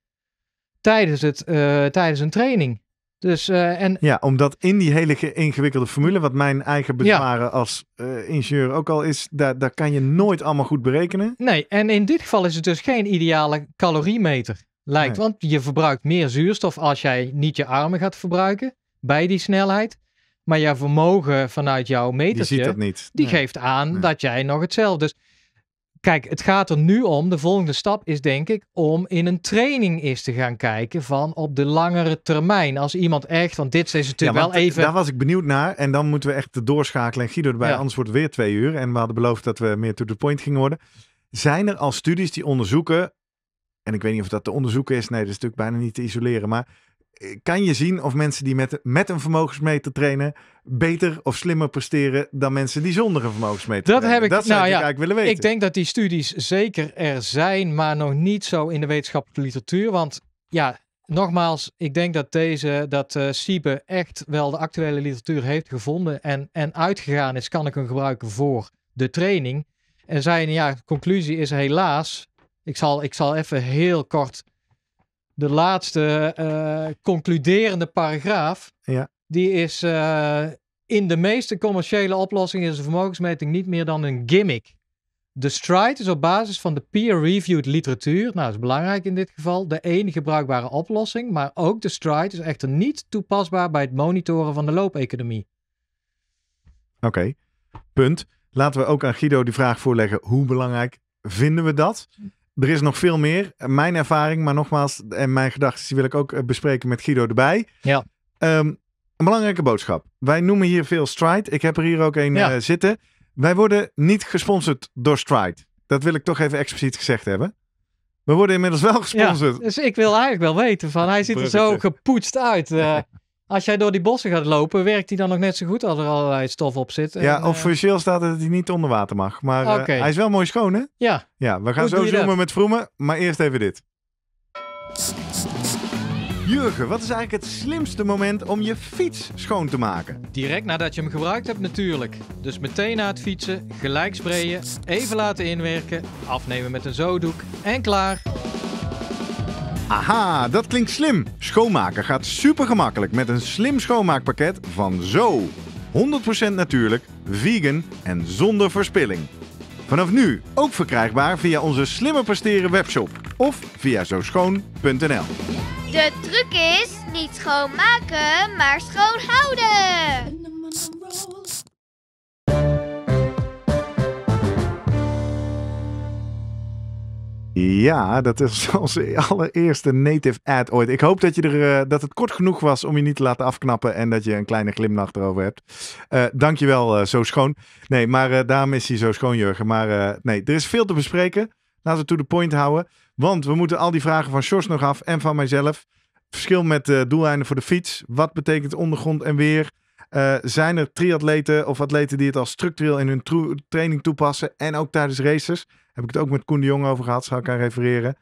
tijdens, het, eh, tijdens een training. Dus, eh, en... Ja, omdat in die hele ingewikkelde formule, wat mijn eigen bezwaren als eh, ingenieur ook al is, daar, daar kan je nooit allemaal goed berekenen. Nee, en in dit geval is het dus geen ideale caloriemeter, lijkt. Want je verbruikt meer zuurstof als jij niet je armen gaat verbruiken bij die snelheid. Maar jouw vermogen vanuit jouw metertje, die, geeft aan dat jij nog hetzelfde. Dus Kijk, het gaat er nu om, de volgende stap is denk ik om in een training eens te gaan kijken van op de langere termijn. Als iemand echt, want dit is natuurlijk ja, wel even... Daar was ik benieuwd naar en dan moeten we echt doorschakelen. En Guido erbij, anders wordt het weer twee uur. En we hadden beloofd dat we meer to the point gingen worden. Zijn er al studies die onderzoeken, en ik weet niet of dat te onderzoeken is, nee, dat is natuurlijk bijna niet te isoleren, maar kan je zien of mensen die met, met een vermogensmeter trainen beter of slimmer presteren dan mensen die zonder een vermogensmeter dat trainen. Heb ik, dat zou nou ik ja, eigenlijk willen weten. Ik denk dat die studies zeker er zijn, maar nog niet zo in de wetenschappelijke literatuur. Want ja, nogmaals, ik denk dat deze, dat uh, Siebe echt wel de actuele literatuur heeft gevonden en, en uitgegaan is, kan ik hem gebruiken voor de training. En zijn ja, conclusie is helaas, ik zal, ik zal even heel kort de laatste eh, concluderende paragraaf, ja. die is eh, in de meeste commerciële oplossingen is de vermogensmeting niet meer dan een gimmick. De stride is op basis van de peer-reviewed literatuur, nou dat is belangrijk in dit geval, de enige bruikbare oplossing, maar ook de stride is echter niet toepasbaar bij het monitoren van de loopeconomie. Oké, punt. Laten we ook aan Guido die vraag voorleggen, hoe belangrijk vinden we dat? Er is nog veel meer. Mijn ervaring, maar nogmaals, en mijn gedachten, wil ik ook eh, bespreken met Guido erbij. Ja. Ehm, een belangrijke boodschap. Wij noemen hier veel Stride. Ik heb er hier ook een eh, zitten. Wij worden niet gesponsord door Stride. Dat wil ik toch even expliciet gezegd hebben. We worden inmiddels wel gesponsord. dus ik wil eigenlijk wel weten van, hij ziet er zo gepoetst uit. Uh, <laughs> Als jij door die bossen gaat lopen, werkt die dan nog net zo goed als er allerlei stof op zit. ja, eh, officieel staat dat hij niet onder water mag. Maar eh, hij is wel mooi schoon, hè? Ja. Ja, we gaan zo zoomen met Vroemen, maar eerst even dit. Jurgen, wat is eigenlijk het slimste moment om je fiets schoon te maken? Direct nadat je hem gebruikt hebt natuurlijk. Dus meteen na het fietsen, gelijk sprayen, even laten inwerken, afnemen met een zodoek en klaar. Aha, dat klinkt slim. Schoonmaken gaat super gemakkelijk met een slim schoonmaakpakket van Zo. 100% natuurlijk, vegan en zonder verspilling. Vanaf nu ook verkrijgbaar via onze slimme Presteren webshop of via schoon.nl. De truc is niet schoonmaken, maar schoonhouden. Ja, dat is <laughs> onze allereerste native ad ooit. Ik hoop dat, je er, eh, dat het kort genoeg was om je niet te laten afknappen en dat je een kleine glimlach erover hebt. Uh, dankjewel, uh, zo schoon. Nee, maar daarom is hij zo schoon, Jurgen. Maar nee, er is veel te bespreken. Laten we to the point houden. Want we moeten al die vragen van Sjors nog af en van mijzelf. Verschil met doeleinden voor de fiets. Wat betekent ondergrond en weer? zijn er triatleten of atleten die het al structureel in hun training toepassen en ook tijdens races? Heb ik het ook met Koen de Jong over gehad, zou ik aan refereren.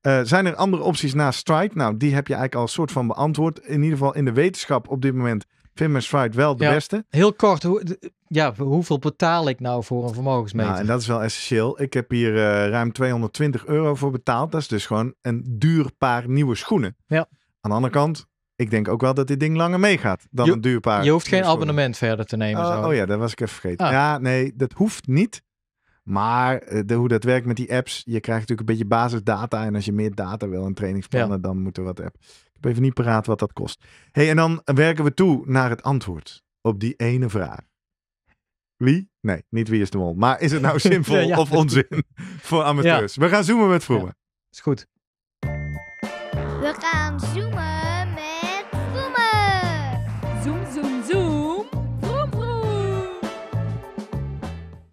Eh, zijn er andere opties na Strike? Nou, die heb je eigenlijk al een soort van beantwoord. In ieder geval in de wetenschap op dit moment vind men Stride wel de ja, beste. Heel kort, hoe, ja, hoeveel betaal ik nou voor een vermogensmeter? Nou, en dat is wel essentieel. Ik heb hier eh, ruim 220 euro voor betaald. Dat is dus gewoon een duur paar nieuwe schoenen. Ja. Aan de andere kant, ik denk ook wel dat dit ding langer meegaat dan een duur paar. Je hoeft geen abonnement verder te nemen. Oh, zo. oh ja, dat was ik even vergeten. Ah. Ja, nee, dat hoeft niet. Maar eh, de, hoe dat werkt met die apps, je krijgt natuurlijk een beetje basisdata. En als je meer data wil en trainingsplannen, dan moet er wat app. Ik heb even niet paraat wat dat kost. hey, en dan werken we toe naar het antwoord op die ene vraag. Wie? Nee, niet wie is de mol. Maar is het nou <laughs> simpel of onzin <laughs> voor amateurs? We gaan zoomen met vroegen. Is goed. We gaan zoomen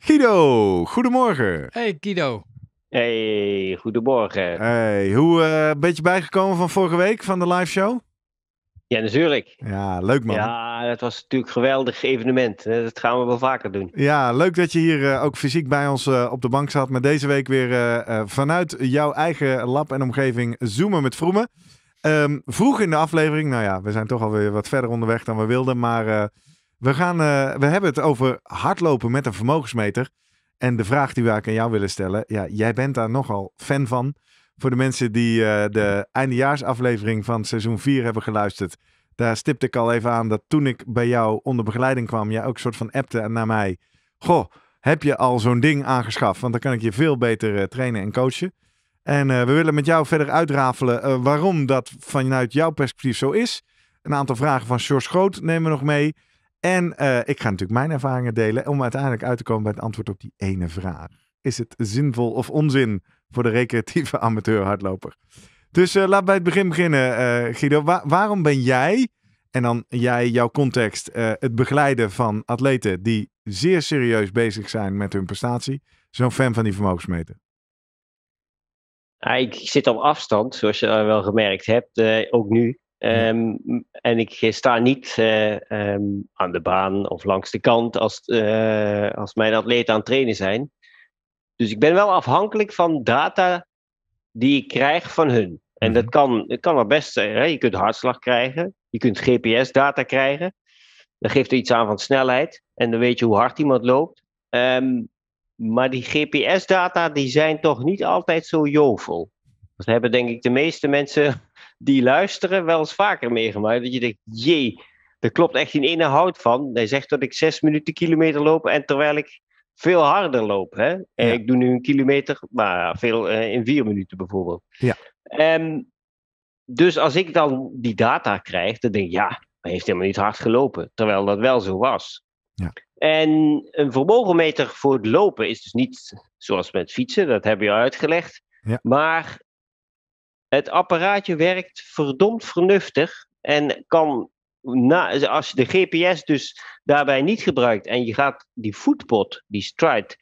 Guido, goedemorgen. Hey Guido. Hey, goedemorgen. Hey, hoe ben eh, je bijgekomen van vorige week van de live show? Ja, natuurlijk. Ja, leuk man. Ja, dat was natuurlijk een geweldig evenement. Dat gaan we wel vaker doen. Ja, leuk dat je hier eh, ook fysiek bij ons eh, op de bank zat. Maar deze week weer vanuit jouw eigen lab en omgeving zoomen met Vroemen. Ehm, vroeg in de aflevering, nou ja, we zijn toch alweer wat verder onderweg dan we wilden. Maar we, gaan, eh, we hebben het over hardlopen met een vermogensmeter. En de vraag die wij aan jou willen stellen. Ja, jij bent daar nogal fan van. Voor de mensen die eh, de eindejaarsaflevering van seizoen 4 hebben geluisterd. Daar stipte ik al even aan dat toen ik bij jou onder begeleiding kwam. Jij ook een soort van appte naar mij. Goh, heb je al zo'n ding aangeschaft? Want dan kan ik je veel beter eh, trainen en coachen. En we willen met jou verder uitrafelen waarom dat vanuit jouw perspectief zo is. Een aantal vragen van George Groot nemen we nog mee. En eh, ik ga natuurlijk mijn ervaringen delen om uiteindelijk uit te komen bij het antwoord op die ene vraag. Is het zinvol of onzin voor de recreatieve <laughs> amateur hardloper? Dus uh, laat bij het begin beginnen, eh, Guido. waarom ben jij, en dan jij, jouw context, het begeleiden van atleten die zeer serieus bezig zijn met hun prestatie, zo'n fan van die vermogensmeten? Ik zit op afstand, zoals je wel gemerkt hebt, ook nu. Ehm, en ik sta niet eh, ehm, aan de baan of langs de kant als, uh, als mijn atleten aan het trainen zijn. Dus ik ben wel afhankelijk van data die ik krijg van hun. En mhm. dat kan, dat kan wel best zijn. Hè? Je kunt hartslag krijgen, je kunt GPS-data krijgen. Dan geeft er iets aan van snelheid en dan weet je hoe hard iemand loopt. Ehm, maar die GPS-data die zijn toch niet altijd zo jovel. Dat hebben denk ik de meeste mensen die luisteren wel eens vaker meegemaakt. Dat je denkt, jee, dat klopt echt in ene hout van. Hij zegt dat ik zes minuten kilometer loop en terwijl ik veel harder loop. Hè? Eh, ik doe nu een kilometer, maar veel eh, in vier minuten bijvoorbeeld. Ja. Um, dus als ik dan die data krijg, dan denk ik, ja, hij heeft helemaal niet hard gelopen. Terwijl dat wel zo was. Ja. En een vermogenmeter voor het lopen is dus niet zoals met fietsen, dat heb je al uitgelegd. Ja. Maar het apparaatje werkt verdomd vernuftig en kan, na, als je de GPS dus daarbij niet gebruikt en je gaat die footpod, die stride,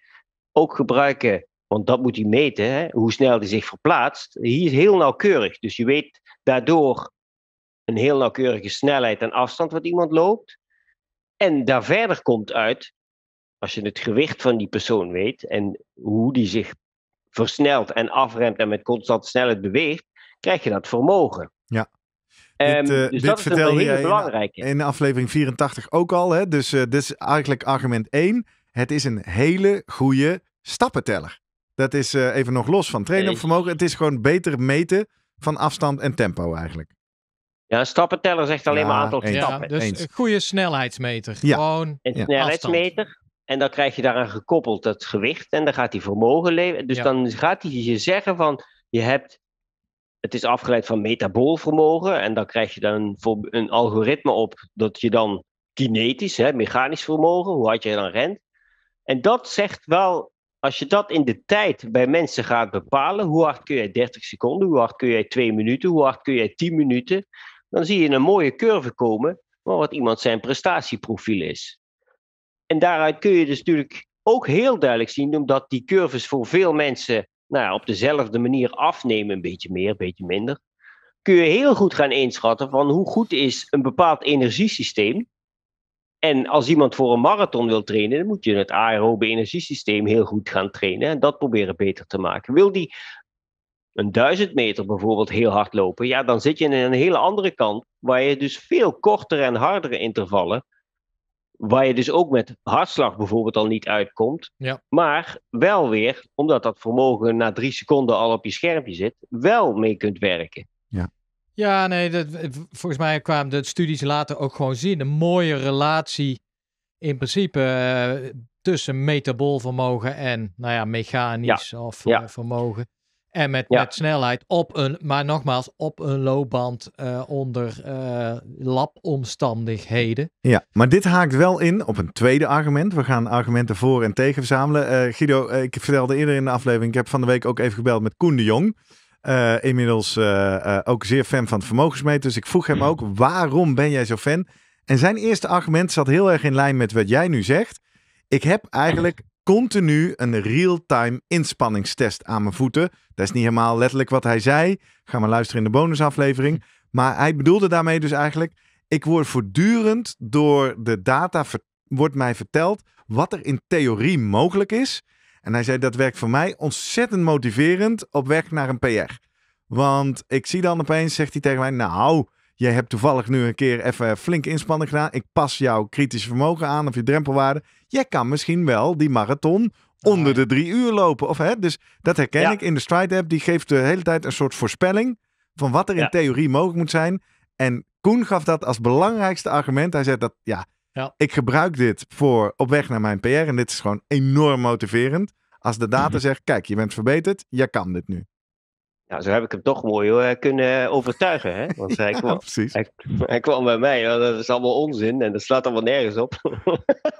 ook gebruiken, want dat moet hij meten, hè, hoe snel die zich verplaatst. Hier is heel nauwkeurig, dus je weet daardoor een heel nauwkeurige snelheid en afstand wat iemand loopt. En daar verder komt uit, als je het gewicht van die persoon weet en hoe die zich versnelt en afremt en met constante snelheid beweegt, krijg je dat vermogen. Ja. Ehm, dit, uh, dit jij in, aflevering 84 ook al. Hè? Dus eh, dit is eigenlijk argument 1. Het is een hele goede stappenteller. Dat is eh, even nog los van trainingvermogen. vermogen. Het is gewoon beter meten van afstand en tempo eigenlijk. Ja, een stappenteller zegt alleen ja, maar aantal stappen. Ja, dus een goede snelheidsmeter. Ja. Gewoon een snelheidsmeter. En dan krijg je daaraan gekoppeld dat gewicht. En dan gaat die vermogen leveren. Dus dan gaat hij je zeggen van... Je hebt het is afgeleid van metaboolvermogen. En dan krijg je dan een algoritme op dat je dan kinetisch, hè, mechanisch vermogen, hoe hard je dan rent. En dat zegt wel, als je dat in de tijd bij mensen gaat bepalen, hoe hard kun jij 30 seconden, hoe hard kun jij 2 minuten, hoe hard kun jij 10 minuten, dan zie je een mooie curve komen van wat iemand zijn prestatieprofiel is. En daaruit kun je dus natuurlijk ook heel duidelijk zien, omdat die curves voor veel mensen nou, op dezelfde manier afnemen, een beetje meer, een beetje minder, kun je heel goed gaan inschatten van hoe goed is een bepaald energiesysteem. En als iemand voor een marathon wil trainen, dan moet je het aerobe energiesysteem heel goed gaan trainen en dat proberen beter te maken. Wil die een duizend meter bijvoorbeeld heel hard lopen, ja, dan zit je in een hele andere kant, waar je dus veel kortere en hardere intervallen Waar je dus ook met hartslag bijvoorbeeld al niet uitkomt. Ja. Maar wel weer, omdat dat vermogen na drie seconden al op je schermpje zit, wel mee kunt werken. Ja, ja nee, dat, volgens mij kwamen de studies later ook gewoon zien. Een mooie relatie in principe uh, tussen metaboolvermogen en nou ja, mechanisch of ja. vermogen. En met, met snelheid op een, maar nogmaals, op een loopband eh, onder eh, labomstandigheden. Ja, maar dit haakt wel in op een tweede argument. We gaan argumenten voor en tegen verzamelen. Eh, Guido, ik vertelde eerder in de aflevering, ik heb van de week ook even gebeld met Koen de Jong. inmiddels ook zeer fan van het vermogensmeter. Dus ik vroeg hem ook, waarom ben jij zo fan? En zijn eerste argument zat heel erg in lijn met wat jij nu zegt. Ik heb eigenlijk continu een real-time inspanningstest aan mijn voeten. Dat is niet helemaal letterlijk wat hij zei. Ga maar luisteren in de bonusaflevering. <laughs> Maar hij bedoelde daarmee dus eigenlijk: ik word voortdurend door de data wordt mij verteld wat er in theorie mogelijk is. En hij zei dat werkt voor mij ontzettend motiverend op weg naar een PR. Want ik zie dan opeens, zegt hij tegen mij: Nou, je hebt toevallig nu een keer even flink inspanning gedaan. Ik pas jouw kritische vermogen aan of je drempelwaarde jij kan misschien wel die marathon onder ah, de drie uur lopen. Of, hè? Dus dat herken ik in de Stride app. Die geeft de hele tijd een soort voorspelling van wat er in theorie mogelijk moet zijn. En Koen gaf dat als belangrijkste argument. Hij zei dat, ja, ik gebruik dit voor op weg naar mijn PR. En dit is gewoon enorm motiverend. Als de data mhm. zegt, kijk, je bent verbeterd. jij kan dit nu. Ja, zo heb ik hem toch mooi hoor, eh, kunnen eh, overtuigen. Hè? Want hij, <laughs> kwam, hij, kwam bij mij, dat is allemaal onzin en dat slaat allemaal nergens op. <laughs>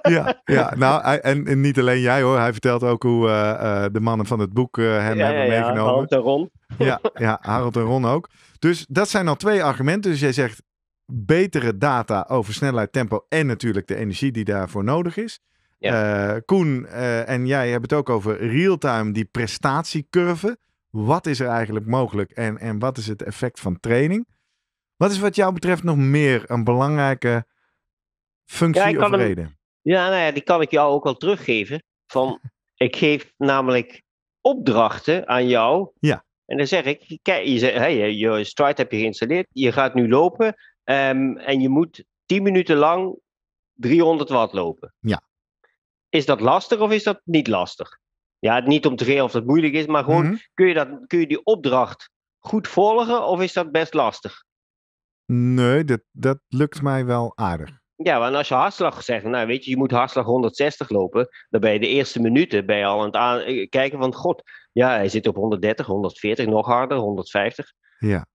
ja, ja, nou en, niet alleen jij hoor. Hij vertelt ook hoe eh, de mannen van het boek hem ja, hebben ja, meegenomen. Harold en Ron. ja, ja, Harold en Ron ook. Dus dat zijn al twee argumenten. Dus jij zegt betere data over snelheid, tempo en natuurlijk de energie die daarvoor nodig is. Koen en jij hebben het ook over real-time, die prestatiecurve. Wat is er eigenlijk mogelijk en, en wat is het effect van training? Wat is wat jou betreft nog meer een belangrijke functie ja, of reden? Nou ja, die kan ik jou ook al teruggeven. Van, <laughs> ik geef namelijk opdrachten aan jou. Ja. En dan zeg ik, kijk, je, hey, je Stride heb je geïnstalleerd, je gaat nu lopen ehm, en je moet 10 minuten lang 300 watt lopen. Ja. Is dat lastig of is dat niet lastig? ja, niet om te veel of dat moeilijk is, maar gewoon, mhm. kun, je dat, kun je die opdracht goed volgen of is dat best lastig? Nee, dat, dat lukt mij wel aardig. Ja, want als je hartslag zegt, nou weet je, je moet hartslag 160 lopen, dan ben je de eerste minuten ben je al aan het eh, kijken van, god, ja, hij zit op 130, 140, nog harder, 150. Ja.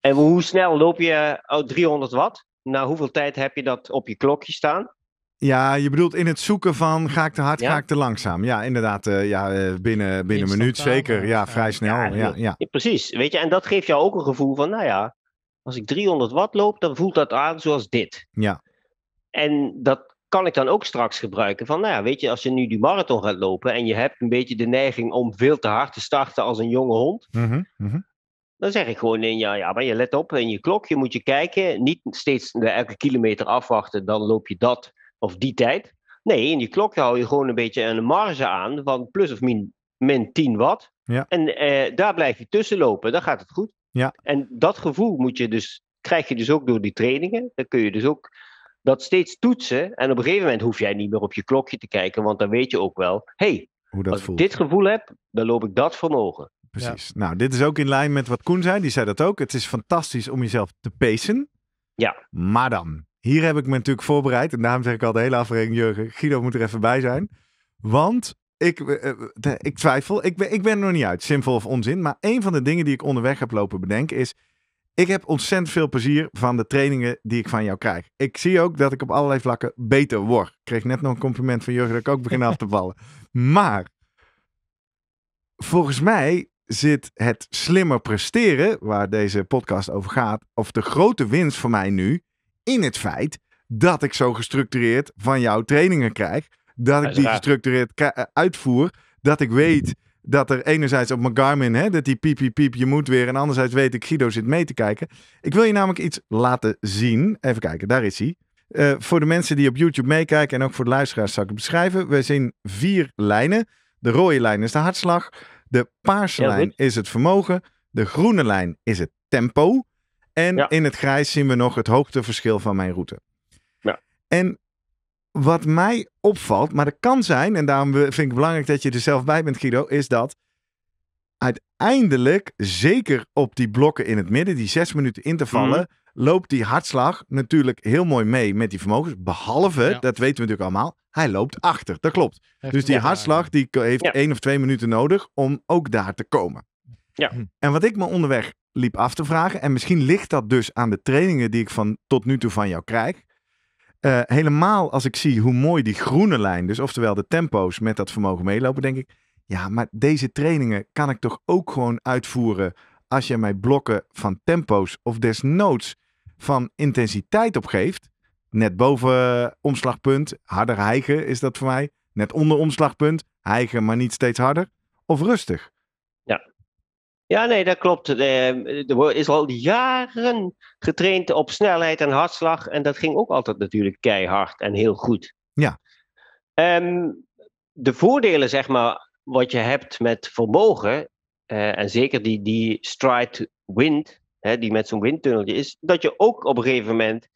En hoe snel loop je 300 watt? Na nou, hoeveel tijd heb je dat op je klokje staan? Ja, je bedoelt in het zoeken van ga ik te hard, ga ik te langzaam. Ja, inderdaad. Eh, ja, eh, binnen, binnen een minuut zeker. Eh, ja, vrij snel. Ja, ja, Precies. Weet je, en dat geeft jou ook een gevoel van, nou ja, als ik 300 watt loop, dan voelt dat aan zoals dit. Ja. En dat kan ik dan ook straks gebruiken van, nou ja, weet je, als je nu die marathon gaat lopen en je hebt een beetje de neiging om veel te hard te starten als een jonge hond. Mhm, mhm. Dan zeg ik gewoon in, ja, ja, maar je let op in je klok, je moet je kijken. Niet steeds elke kilometer afwachten, dan loop je dat of die tijd. Nee, in die klok hou je gewoon een beetje een marge aan van plus of min, min 10 watt. Ja. En eh, daar blijf je tussen lopen, dan gaat het goed. Ja. En dat gevoel moet je dus, krijg je dus ook door die trainingen. Dan kun je dus ook dat steeds toetsen. En op een gegeven moment hoef jij niet meer op je klokje te kijken, want dan weet je ook wel, hey, als voelt. ik dit gevoel heb, dan loop ik dat vermogen. Precies. Nou, dit is ook in lijn met wat Koen zei, die zei dat ook. Het is fantastisch om jezelf te pacen. Ja. Maar dan, hier heb ik me natuurlijk voorbereid. En daarom zeg ik al de hele aflevering, Jurgen, Guido moet er even bij zijn. Want ik, eh, eh, ik twijfel, ik ben, ik ben er nog niet uit, zinvol of onzin. Maar een van de dingen die ik onderweg heb lopen bedenken is... Ik heb ontzettend veel plezier van de trainingen die ik van jou krijg. Ik zie ook dat ik op allerlei vlakken beter word. Ik kreeg net nog een compliment van Jurgen dat ik ook begin af te vallen. <laughs> Maar volgens mij zit het slimmer presteren, waar deze podcast over gaat, of de grote winst voor mij nu, in het feit dat ik zo gestructureerd van jou trainingen krijg. Dat ik die gestructureerd eh, uitvoer. Dat ik weet dat er enerzijds op mijn Garmin, hè, dat die piep, piep, piep, je moet weer. En anderzijds weet ik, Guido zit mee te kijken. Ik wil je namelijk iets laten zien. Even kijken, daar is hij. Eh, voor de mensen die op YouTube meekijken en ook voor de luisteraars zal ik het beschrijven. We zien vier lijnen. De rode lijn is de hartslag. De paarse lijn is het vermogen. De groene lijn is het tempo. En in het grijs zien we nog het hoogteverschil van mijn route. Ja. En wat mij opvalt, maar dat kan zijn, en daarom vind ik het belangrijk dat je er zelf bij bent, Guido, is dat uiteindelijk, zeker op die blokken in het midden, die zes minuten intervallen, mm. loopt die hartslag natuurlijk heel mooi mee met die vermogens. Behalve, dat weten we natuurlijk allemaal, hij loopt achter. Dat klopt. dus die hartslag die heeft één of twee minuten nodig om ook daar te komen. Ja. Hm. En wat ik me onderweg liep af te vragen, en misschien ligt dat dus aan de trainingen die ik van, tot nu toe van jou krijg. Eh, helemaal als ik zie hoe mooi die groene lijn, dus oftewel de tempo's met dat vermogen meelopen, denk ik, ja, maar deze trainingen kan ik toch ook gewoon uitvoeren als je mij blokken van tempo's of desnoods van intensiteit opgeeft. Net boven omslagpunt, harder hijgen is dat voor mij. Net onder omslagpunt, hijgen maar niet steeds harder. Of rustig. Ja, nee, dat klopt. Eh, er is al jaren getraind op snelheid en hartslag. En dat ging ook altijd natuurlijk keihard en heel goed. Ja. Ehm, de voordelen, zeg maar, wat je hebt met vermogen. Eh, en zeker die, die stride wind, hè, die met zo'n windtunnelje is. Dat je ook op een gegeven moment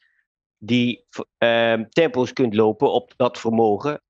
die uh, tempo's kunt lopen op dat vermogen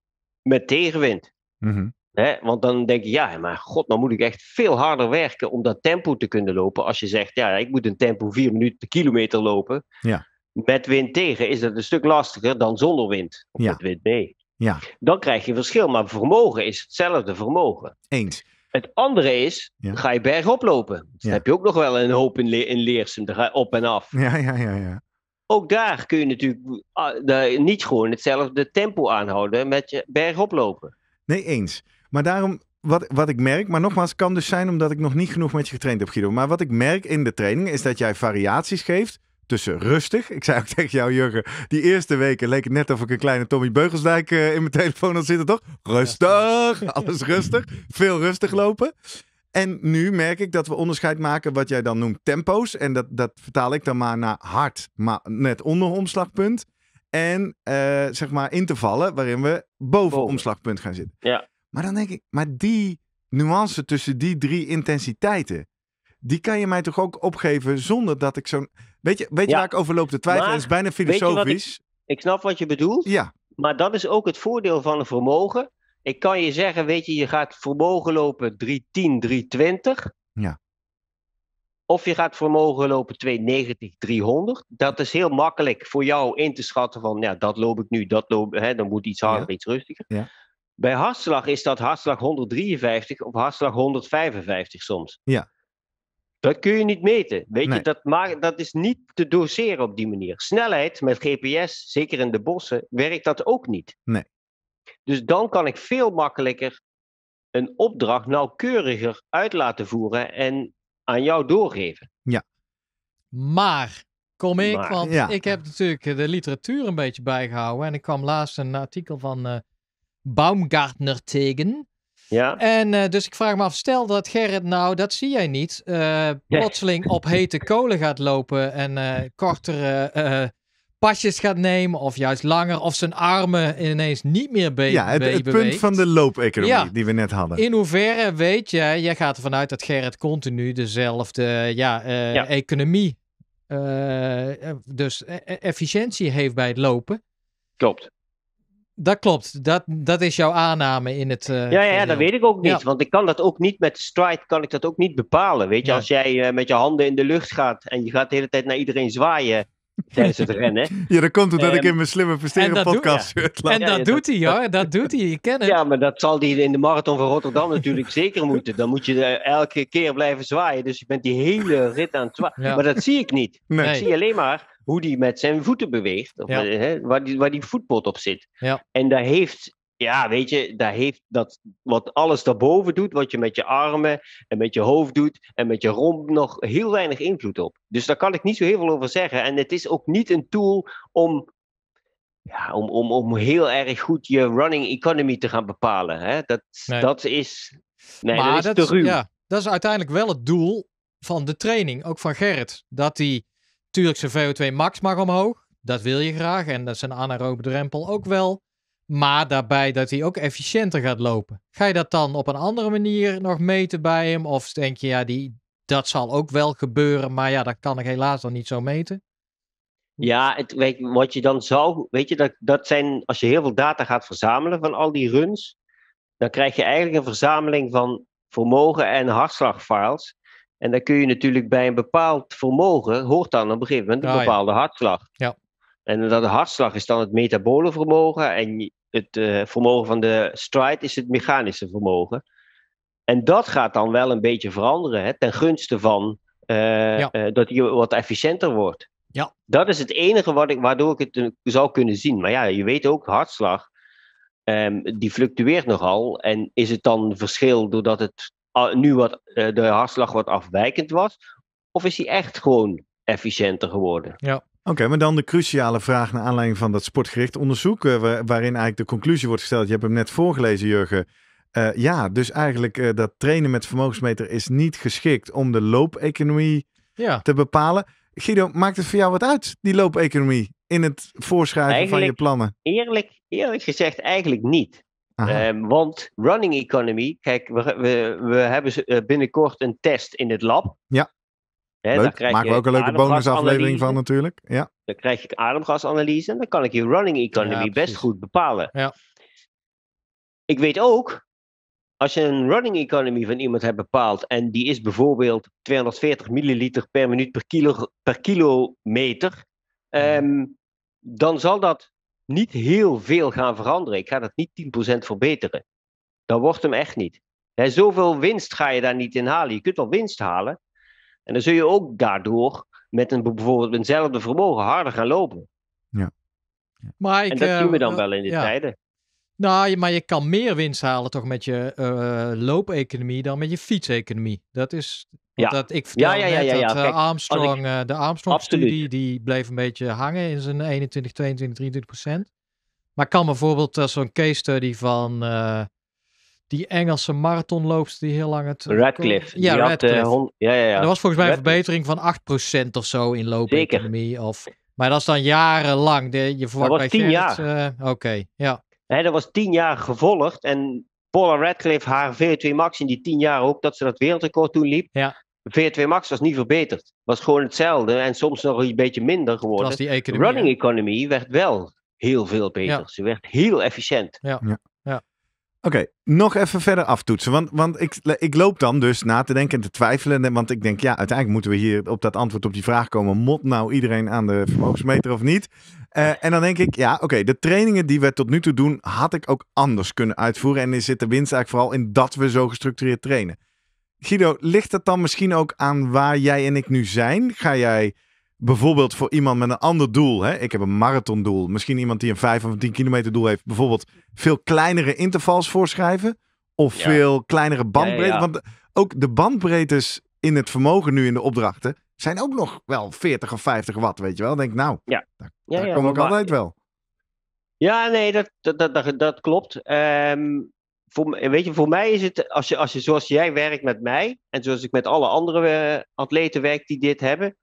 met tegenwind. Mm want dan denk je, ja, maar god, dan nou moet ik echt veel harder werken om dat tempo te kunnen lopen. Als je zegt, ja, ik moet een tempo vier minuten per kilometer lopen. Ja. Met wind tegen is dat een stuk lastiger dan zonder wind. ja. met wind mee. Ja. Dan krijg je verschil. Maar vermogen is hetzelfde vermogen. Eens. Het andere is, ga je bergop lopen. Dan heb je ook nog wel een hoop in, le in Leersum. Dan ga je op en af. Ja, ja, ja, ja. Ook daar kun je natuurlijk ah, niet gewoon hetzelfde tempo aanhouden met je bergop lopen. Nee, eens. Maar daarom, wat, wat ik merk, maar nogmaals, kan dus zijn omdat ik nog niet genoeg met je getraind heb, Guido. Maar wat ik merk in de training is dat jij variaties geeft tussen rustig. Ik zei ook <laughs> tegen jou, Jurgen, die eerste weken leek het net of ik een kleine Tommy Beugelsdijk eh, in mijn telefoon had zitten, toch? Rustig, alles rustig, veel rustig lopen. En nu merk ik dat we onderscheid maken wat jij dan noemt tempo's. En dat, dat vertaal ik dan maar naar hard, maar net onder omslagpunt. En eh, zeg maar intervallen waarin we boven, boven. omslagpunt gaan zitten. Ja. Maar dan denk ik, maar die nuance tussen die drie intensiteiten, die kan je mij toch ook opgeven zonder dat ik zo'n. Weet je, weet je waar ik over loop te twijfelen? Dat is bijna filosofisch. Ik, snap wat je bedoelt. Ja. Maar dat is ook het voordeel van een vermogen. Ik kan je zeggen, weet je, je gaat vermogen lopen 310, 320. Ja. Of je gaat vermogen lopen 290, 300. Dat is heel makkelijk voor jou in te schatten van, ja, dat loop ik nu, dat loop, hè, dan moet iets harder, iets rustiger. Ja. Bij hartslag is dat hartslag 153 of hartslag 155 soms. Ja. Dat kun je niet meten. Weet je, dat, maar, dat is niet te doseren op die manier. Snelheid met GPS, zeker in de bossen, werkt dat ook niet. Nee. Dus dan kan ik veel makkelijker een opdracht nauwkeuriger uit laten voeren en aan jou doorgeven. Ja. Maar kom ik, want ik heb natuurlijk de literatuur een beetje bijgehouden. En ik kwam laatst een artikel van eh, Baumgartner tegen. Ja. En eh, dus ik vraag me af, stel dat Gerrit nou, dat zie jij niet, eh, plotseling op hete kolen gaat lopen en eh, kortere pasjes gaat nemen of juist langer of zijn armen ineens niet meer beweegt. ja, het, punt van de loopeconomie ja. die we net hadden. In hoeverre weet jij, jij gaat ervan uit dat Gerrit continu dezelfde ja, ja. economie, dus e-, e-, efficiëntie heeft bij het lopen. Klopt. Dat klopt. Dat, dat is jouw aanname in het. Eh, ja, ja, dat weet ik ook niet. Want ik kan dat ook niet met stride kan ik dat ook niet bepalen. Weet je, als jij eh, met je handen in de lucht gaat en je gaat de hele tijd naar iedereen zwaaien <laughs> tijdens het rennen. Ja, dan komt het dat ik ehm, in mijn slimme presteren podcast En dat doet hij hoor, dat doet hij, je kent het. Ja, maar dat zal hij in de marathon van Rotterdam natuurlijk <laughs> zeker moeten. Dan moet je eh, elke keer blijven zwaaien, dus je bent die hele rit aan het zwaaien. Maar dat zie ik niet. Nee. Ik zie alleen maar hoe die met zijn voeten beweegt, of, hè, waar, die, waar die voetpot op zit. Ja. En daar heeft, ja, weet je, daar heeft dat, wat alles daarboven doet, wat je met je armen en met je hoofd doet en met je romp nog heel weinig invloed op. Dus daar kan ik niet zo heel veel over zeggen. En het is ook niet een tool om ja, om, om, om heel erg goed je running economy te gaan bepalen. Hè? Dat, dat is, nee, dat is te ruw. ja, dat is uiteindelijk wel het doel van de training, ook van Gerrit. Dat hij natuurlijk zijn VO2 max mag omhoog. Dat wil je graag. En dat is een anaerobe drempel ook wel. Maar daarbij dat hij ook efficiënter gaat lopen. Ga je dat dan op een andere manier nog meten bij hem? Of denk je, ja, die, dat zal ook wel gebeuren. Maar ja, dat kan ik helaas dan niet zo meten. Ja, het, weet, wat je dan zou. Weet je, dat, dat zijn. Als je heel veel data gaat verzamelen van al die runs. dan krijg je eigenlijk een verzameling van vermogen en hartslagfiles. En dan kun je natuurlijk bij een bepaald vermogen, hoort dan op een gegeven moment een ah, bepaalde hartslag. Ja. En dat hartslag is dan het metabole vermogen en het eh, vermogen van de stride is het mechanische vermogen. En dat gaat dan wel een beetje veranderen hè, ten gunste van eh, eh, dat je wat efficiënter wordt. Ja. Dat is het enige wat ik, waardoor ik het zou kunnen zien. Maar ja, je weet ook, hartslag, ehm, die fluctueert nogal. En is het dan een verschil doordat het nu wat, eh, de hartslag wat afwijkend was? Of is hij echt gewoon efficiënter geworden? Ja. Oké, maar dan de cruciale vraag naar aanleiding van dat sportgericht onderzoek, eh, waarin eigenlijk de conclusie wordt gesteld. Je hebt hem net voorgelezen, Jurgen. Eh, ja, dus eigenlijk dat trainen met vermogensmeter is niet geschikt om de loopeconomie ja. te bepalen. Guido, maakt het voor jou wat uit, die loopeconomie, in het voorschrijven van je plannen? Eerlijk, eerlijk gezegd, eigenlijk niet. Ehm, want running economy, kijk, we, we, we, hebben eh, binnenkort een test in het lab. Ja. Leuk. Daar krijg Maken je we ook een leuke bonusaflevering van natuurlijk. Ja. Dan krijg ik ademgasanalyse en dan kan ik je running economy best goed bepalen. Ja. Ik weet ook, als je een running economy van iemand hebt bepaald en die is bijvoorbeeld 240 milliliter per minuut per, kilo, per kilometer, ehm, dan zal dat niet heel veel gaan veranderen. Ik ga dat niet 10% verbeteren. Dat wordt hem echt niet. zoveel winst ga je daar niet in halen. Je kunt wel winst halen. En dan zul je ook daardoor met een, bijvoorbeeld hetzelfde vermogen harder gaan lopen. Ja. Maar ik, en dat doen we eh, dan wel in die tijden. Nou, maar je kan meer winst halen toch met je uh, loopeconomie dan met je fietseconomie. Dat is... Ja. Dat, ik ja, ja, ja, ja, dat eh, Armstrong, eh, de Armstrong-studie, die bleef een beetje hangen in zijn 21, 22, 23 procent. Maar kan bijvoorbeeld zo'n case study van die Engelse marathonloopster die heel lang het... Radcliffe. Ja, Had, ja, ja, ja. Er was volgens mij een verbetering van 8% of zo in loopeconomie. Of... Maar dat is dan jarenlang. De, je verwacht bij 10 jaar. Oké, ja. Hè, dat was tien jaar gevolgd. En Paula Radcliffe, haar V2 Max in die tien jaar ook, dat ze dat wereldrecord toen liep. Ja. V2 Max was niet verbeterd. Was gewoon hetzelfde en soms nog een beetje minder geworden. De Running ja. economy werd wel heel veel beter. Ze werd heel efficiënt. ja. ja. Oké, nog even verder aftoetsen. Want, want ik, ik loop dan dus na te denken en te twijfelen. Want ik denk, ja, uiteindelijk moeten we hier op dat antwoord op die vraag komen. Mot nou iedereen aan de vermogensmeter of niet? Eh, en dan denk ik, ja, oké, de trainingen die we tot nu toe doen, had ik ook anders kunnen uitvoeren. En er zit de winst eigenlijk vooral in dat we zo gestructureerd trainen. Guido, ligt dat dan misschien ook aan waar jij en ik nu zijn? Ga jij bijvoorbeeld voor iemand met een ander doel, hè? ik heb een marathondoel, misschien iemand die een 5 of 10 kilometer doel heeft, bijvoorbeeld veel kleinere intervals voorschrijven? Of veel kleinere bandbreedte? Want ook de bandbreedtes in het vermogen nu in de opdrachten zijn ook nog wel 40 of 50 watt, weet je wel. Dan denk ik, nou, ja. daar, kom ik altijd wel. Ja, nee, dat, dat, dat, klopt. Ehm, voor, weet je, voor mij is het, als je, als je zoals jij werkt met mij, en zoals ik met alle andere eh, atleten werk die dit hebben,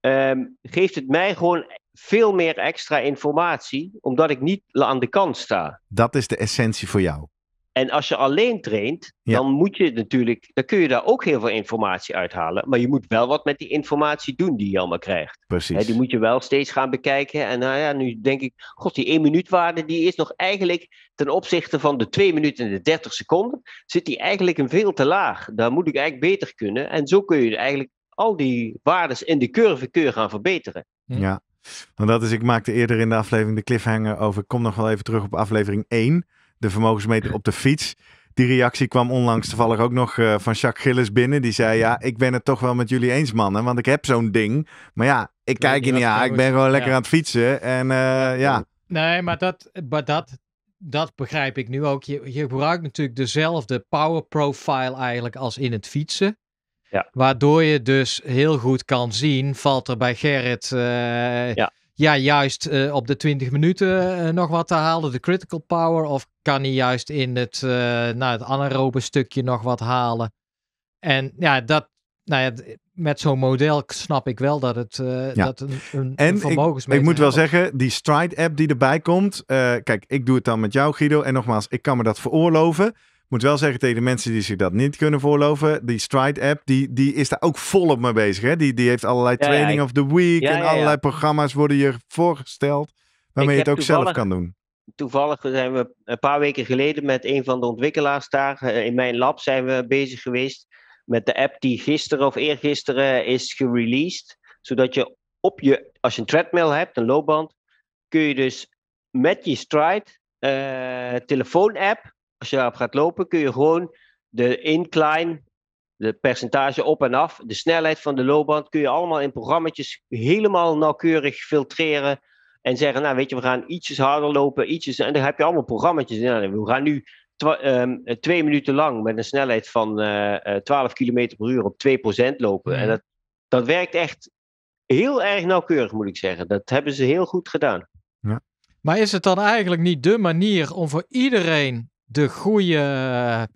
ehm, geeft het mij gewoon veel meer extra informatie, omdat ik niet aan de kant sta. Dat is de essentie voor jou. En als je alleen traint, dan moet je natuurlijk, dan kun je daar ook heel veel informatie uithalen. Maar je moet wel wat met die informatie doen die je allemaal krijgt. Precies. die moet je wel steeds gaan bekijken. En nou ja, nu denk ik, god, die 1 minuut waarde, die is nog eigenlijk ten opzichte van de 2 minuten en de 30 seconden, zit die eigenlijk een veel te laag. Daar moet ik eigenlijk beter kunnen. En zo kun je eigenlijk al die waarden in de curve kun gaan verbeteren. Hm. Ja, want dat is, ik maakte eerder in de aflevering de cliffhanger over, ik kom nog wel even terug op aflevering 1 de vermogensmeter op de fiets. Die reactie kwam onlangs toevallig ook nog eh, van Jacques Gillis binnen. Die zei: Ja, ik ben het toch wel met jullie eens, mannen. Want ik heb zo'n ding. Maar ja, ik kijk in niet aan. Ik ben gewoon lekker aan het fietsen. En eh, ja. Nee, maar dat, maar dat, dat begrijp ik nu ook. Je, je gebruikt natuurlijk dezelfde power profile eigenlijk als in het fietsen. Ja. Waardoor je dus heel goed kan zien, valt er bij Gerrit eh, ja ja, juist eh, op de 20 minuten eh, nog wat te halen, de critical power? Of kan hij juist in het, uh, nou, het anaerobe stukje nog wat halen? En ja, dat, nou ja, met zo'n model snap ik wel dat het ja. dat een, een, en Ik, ik moet wel zeggen, die Stride app die erbij komt. kijk, ik doe het dan met jou, Guido. En nogmaals, ik kan me dat veroorloven moet wel zeggen tegen de mensen die zich dat niet kunnen voorloven. Die Stride-app, die, die is daar ook volop mee bezig. Hè? Die, die heeft allerlei training of the week en allerlei programma's worden je voorgesteld. Waarmee je het ook zelf kan doen. Toevallig zijn we een paar weken geleden met een van de ontwikkelaars daar eh, in mijn lab zijn we bezig geweest met de app die gisteren of eergisteren is gereleased. Zodat je op je, als je een treadmill hebt, een loopband, kun je dus met je Stride eh, telefoon-app als je daarop gaat lopen, kun je gewoon de incline, de percentage op en af, de snelheid van de loopband, kun je allemaal in programma's helemaal nauwkeurig filtreren. En zeggen, nou weet je, we gaan ietsjes harder lopen, ietsjes. En dan heb je allemaal programma's. we gaan nu ehm, eh, twee minuten lang met een snelheid van 12 eh, eh, km per uur op 2% lopen. Mm. En dat, dat werkt echt heel erg nauwkeurig, moet ik zeggen. Dat hebben ze heel goed gedaan. Ja. Maar is het dan eigenlijk niet de manier om voor iedereen de goede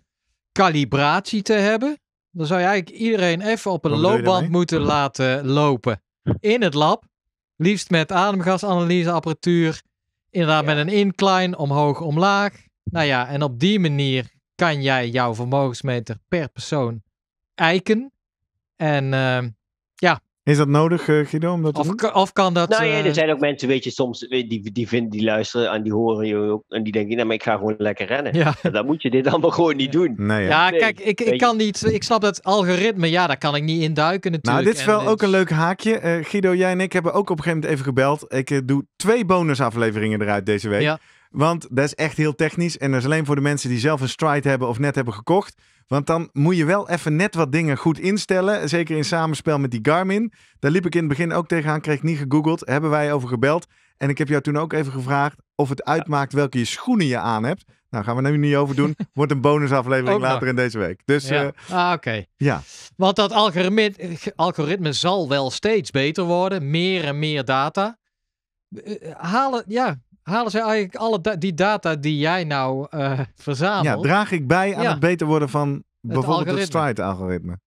kalibratie te hebben, dan zou je eigenlijk iedereen even op een loopband moeten laten lopen. In het lab, liefst met ademgasanalyseapparatuur, inderdaad met een incline omhoog, omlaag. Nou ja, en op die manier kan jij jouw vermogensmeter per persoon eiken. En ehm, is dat nodig, eh, Guido? of, kan dat... Nou er eh, zijn ook mensen, weet je, soms die, die, vinden, die luisteren en die horen je ook. En die denken, nou, maar ik ga gewoon lekker rennen. Ja. dan moet je dit allemaal gewoon niet doen. ja. kijk, ik, ik kan niet... Ik snap dat algoritme, ja, daar kan ik niet in duiken natuurlijk. Nou, dit is wel ook een leuk haakje. Eh, Guido, jij en ik hebben ook op een gegeven moment even gebeld. Ik doe twee bonusafleveringen eruit deze week. Ja. Want dat is echt heel technisch. En dat is alleen voor de mensen die zelf een stride hebben of net hebben gekocht. Want dan moet je wel even net wat dingen goed instellen. Zeker in samenspel met die Garmin. Daar liep ik in het begin ook tegenaan. Kreeg niet gegoogeld. Hebben wij over gebeld. En ik heb jou toen ook even gevraagd of het uitmaakt welke je schoenen je aan hebt. Nou, gaan we nu niet over doen. <laughs> Wordt een bonusaflevering later in deze week. Dus, ja. Eh, ah, oké. Ja. Want dat algoritme, algoritme zal wel steeds beter worden. Meer en meer data. Eh, eh, halen, ja, halen ze eigenlijk alle die data die jij nou eh, verzamelt. Ja, draag ik bij aan het beter worden van bijvoorbeeld het Stride-algoritme.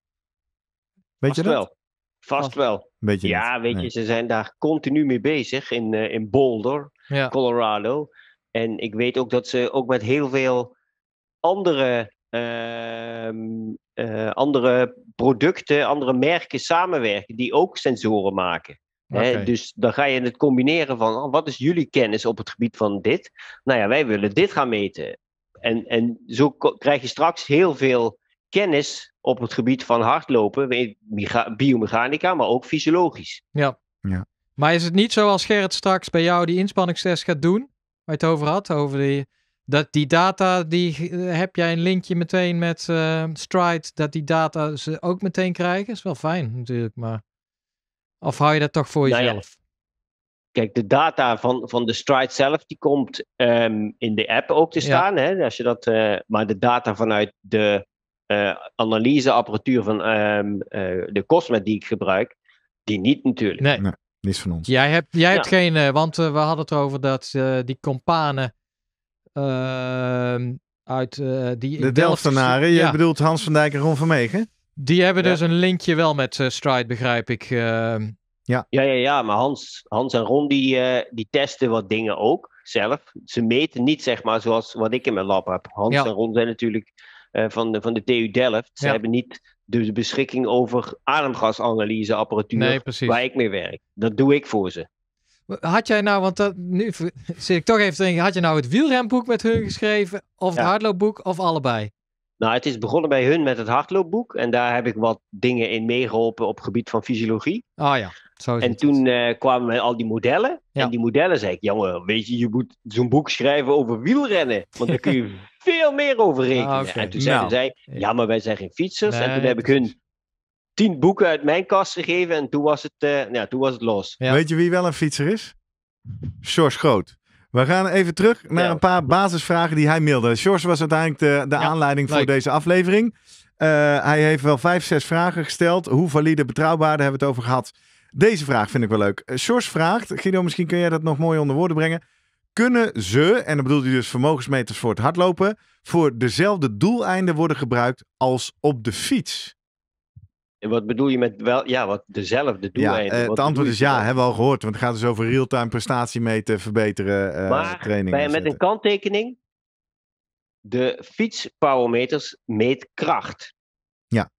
Weet Vast je dat? Wel. Vast, wel. Weet ja, weet je, ze zijn daar continu mee bezig in, eh, in Boulder, Colorado. En ik weet ook dat ze ook met heel veel andere, ehm, eh, andere producten, andere merken samenwerken die ook sensoren maken dus dan ga je het combineren van oh, wat is jullie kennis op het gebied van dit? Nou ja, wij willen dit gaan meten. En, en zo krijg je straks heel veel kennis op het gebied van hardlopen, biomechanica, maar ook fysiologisch. Ja. ja. Maar is het niet zo als Gerrit straks bij jou die inspanningstest gaat doen, waar je het over had, over die, dat die data, die heb jij een linkje meteen met eh, Stride, dat die data ze ook meteen krijgen? Is wel fijn natuurlijk, maar... Of hou je dat toch voor nou jezelf? Kijk, de data van, van de stride zelf, die komt ehm, in de app ook te staan. Hè? Als je dat, eh, maar de data vanuit de eh, analyseapparatuur van ehm, eh, de Cosmet die ik gebruik, die niet natuurlijk. Nee, nee niets van ons. Jij hebt, jij hebt geen, want we hadden het over dat die companen ehm, uit die... De Delftenaren, je bedoelt Hans van Dijk en Ron van Meegen? Die hebben dus een linkje wel met uh, Stride, begrijp ik. Eh. ja. ja, ja, ja, maar Hans, Hans en Ron die, eh, die testen wat dingen ook zelf. Ze meten niet, zeg maar, zoals wat ik in mijn lab heb. Hans en Ron zijn natuurlijk van, de, van de TU Delft. Ze hebben niet de beschikking over ademgasanalyseapparatuur waar ik mee werk. Dat doe ik voor ze. Had jij nou, want dat, nu zit ik toch even had je nou het wielrenboek met hun geschreven, of het hardloopboek, of allebei? Nou, het is begonnen bij hun met het hardloopboek. En daar heb ik wat dingen in meegeholpen op het gebied van fysiologie. Ah ja, zo is En toen uh, kwamen al die modellen. En die modellen zei ik, jongen, weet je, je moet zo'n boek schrijven over wielrennen. Want daar kun je <laughs> veel meer over rekenen. Ah, en toen zeiden nou, zij, ja, maar wij zijn geen fietsers. en toen heb ik hun tien boeken uit mijn kast gegeven. En toen was het, uh, toen was het los. Ja. Weet je wie wel een fietser is? George Groot. We gaan even terug naar een paar basisvragen die hij mailde. George was uiteindelijk de, de aanleiding voor deze aflevering. Eh, hij heeft wel vijf, zes vragen gesteld. Hoe valide, betrouwbaar, daar hebben we het over gehad. Deze vraag vind ik wel leuk. Eh, George vraagt, Guido, misschien kun jij dat nog mooi onder woorden brengen. Kunnen ze, en dan bedoelt hij dus vermogensmeters voor het hardlopen, voor dezelfde doeleinden worden gebruikt als op de fiets? Wat bedoel je met wel, ja, wat dezelfde doeleinden? Ja, eh, het antwoord is ja, hebben we al gehoord. Want het gaat dus over real-time meten, verbeteren, uh, maar Maar met een kanttekening. De fietspowermeters meet kracht. Ja.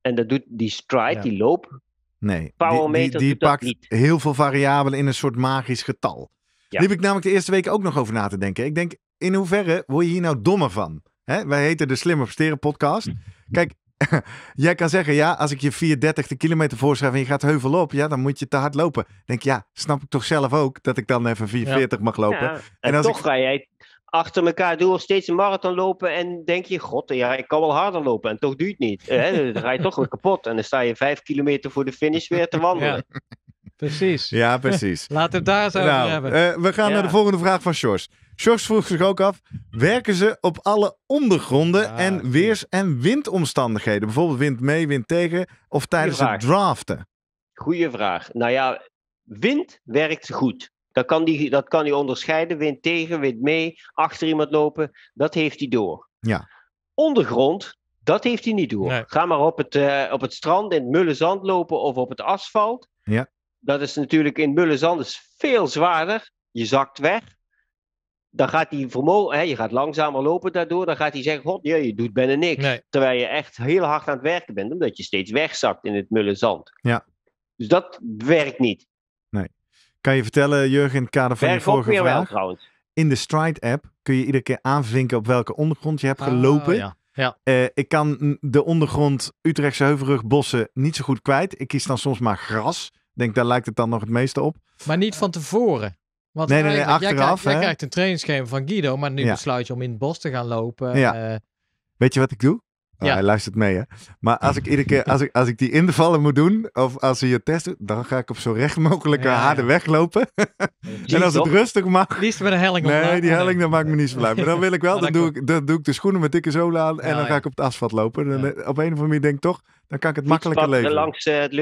En dat doet die stride, die loop. Nee, powermeter die, pakt heel veel variabelen in een soort magisch getal. Ja. heb ik namelijk de eerste week ook nog over na te denken. Ik denk, in hoeverre word je hier nou dommer van? He? wij heten de slimme op podcast. Hm. Kijk, <laughs> Jij kan zeggen, ja, als ik je 430 de kilometer voorschrijf en je gaat heuvel op, ja, dan moet je te hard lopen. Dan denk je, ja, snap ik toch zelf ook dat ik dan even 44 mag lopen. en, toch ga jij achter elkaar door steeds een marathon lopen en denk je, god, ja, ik kan wel harder lopen en toch duurt niet. Hè? <laughs> Dan ga je toch weer kapot en dan sta je vijf kilometer voor de finish weer te wandelen. Precies. Ja, precies. Laten <laughs> we daar zo over nou, hebben. Eh, we gaan naar de volgende vraag van Sjors. Sjors vroeg zich ook af, werken ze op alle ondergronden en weers- en windomstandigheden? Bijvoorbeeld wind mee, wind tegen of tijdens het draften? Goeie vraag. Nou ja, wind werkt goed. Dat kan, die, dat kan die onderscheiden. Wind tegen, wind mee, achter iemand lopen. Dat heeft hij door. Ja. Ondergrond, dat heeft hij niet door. Ga maar op het, eh, op het strand in het mulle zand lopen of op het asfalt. Ja. Dat is natuurlijk in mulle zand is veel zwaarder. Je zakt weg dan gaat die vermogen, hè, je gaat langzamer lopen daardoor, dan gaat hij zeggen, god, je, je doet bijna niks. Terwijl je echt heel hard aan het werken bent, omdat je steeds wegzakt in het mulle zand. Ja. Dus dat werkt niet. Nee. Kan je vertellen, Jurgen, in het kader van je vorige vraag? Wel, in de Stride-app kun je iedere keer aanvinken op welke ondergrond je hebt ah, gelopen. ja. Ja. Eh, ik kan de ondergrond Utrechtse Heuvelrug bossen niet zo goed kwijt. Ik kies dan soms maar gras. Denk, daar lijkt het dan nog het meeste op. Maar niet van tevoren nee, nee, nee, achteraf. Jij, krijgt een trainingsschema van Guido, maar nu besluit je om in het bos te gaan lopen. Eh. Weet je wat ik doe? Nou, ja. Hij luistert mee, hè? Maar als ik iedere keer, als ik, als ik die invallen moet doen, of als ze je testen, dan ga ik op zo recht mogelijke harde weg lopen. en als het rustig maakt, Liefst met een helling Nee, die helling, maak maakt me niet zo blij. Maar dan wil ik wel, dan, doe ik, dan doe ik de schoenen met dikke zolen aan en dan ga ik op het asfalt lopen. Eh, op een of andere manier denk ik toch, dan kan ik het makkelijker eh, leven. langs eh, het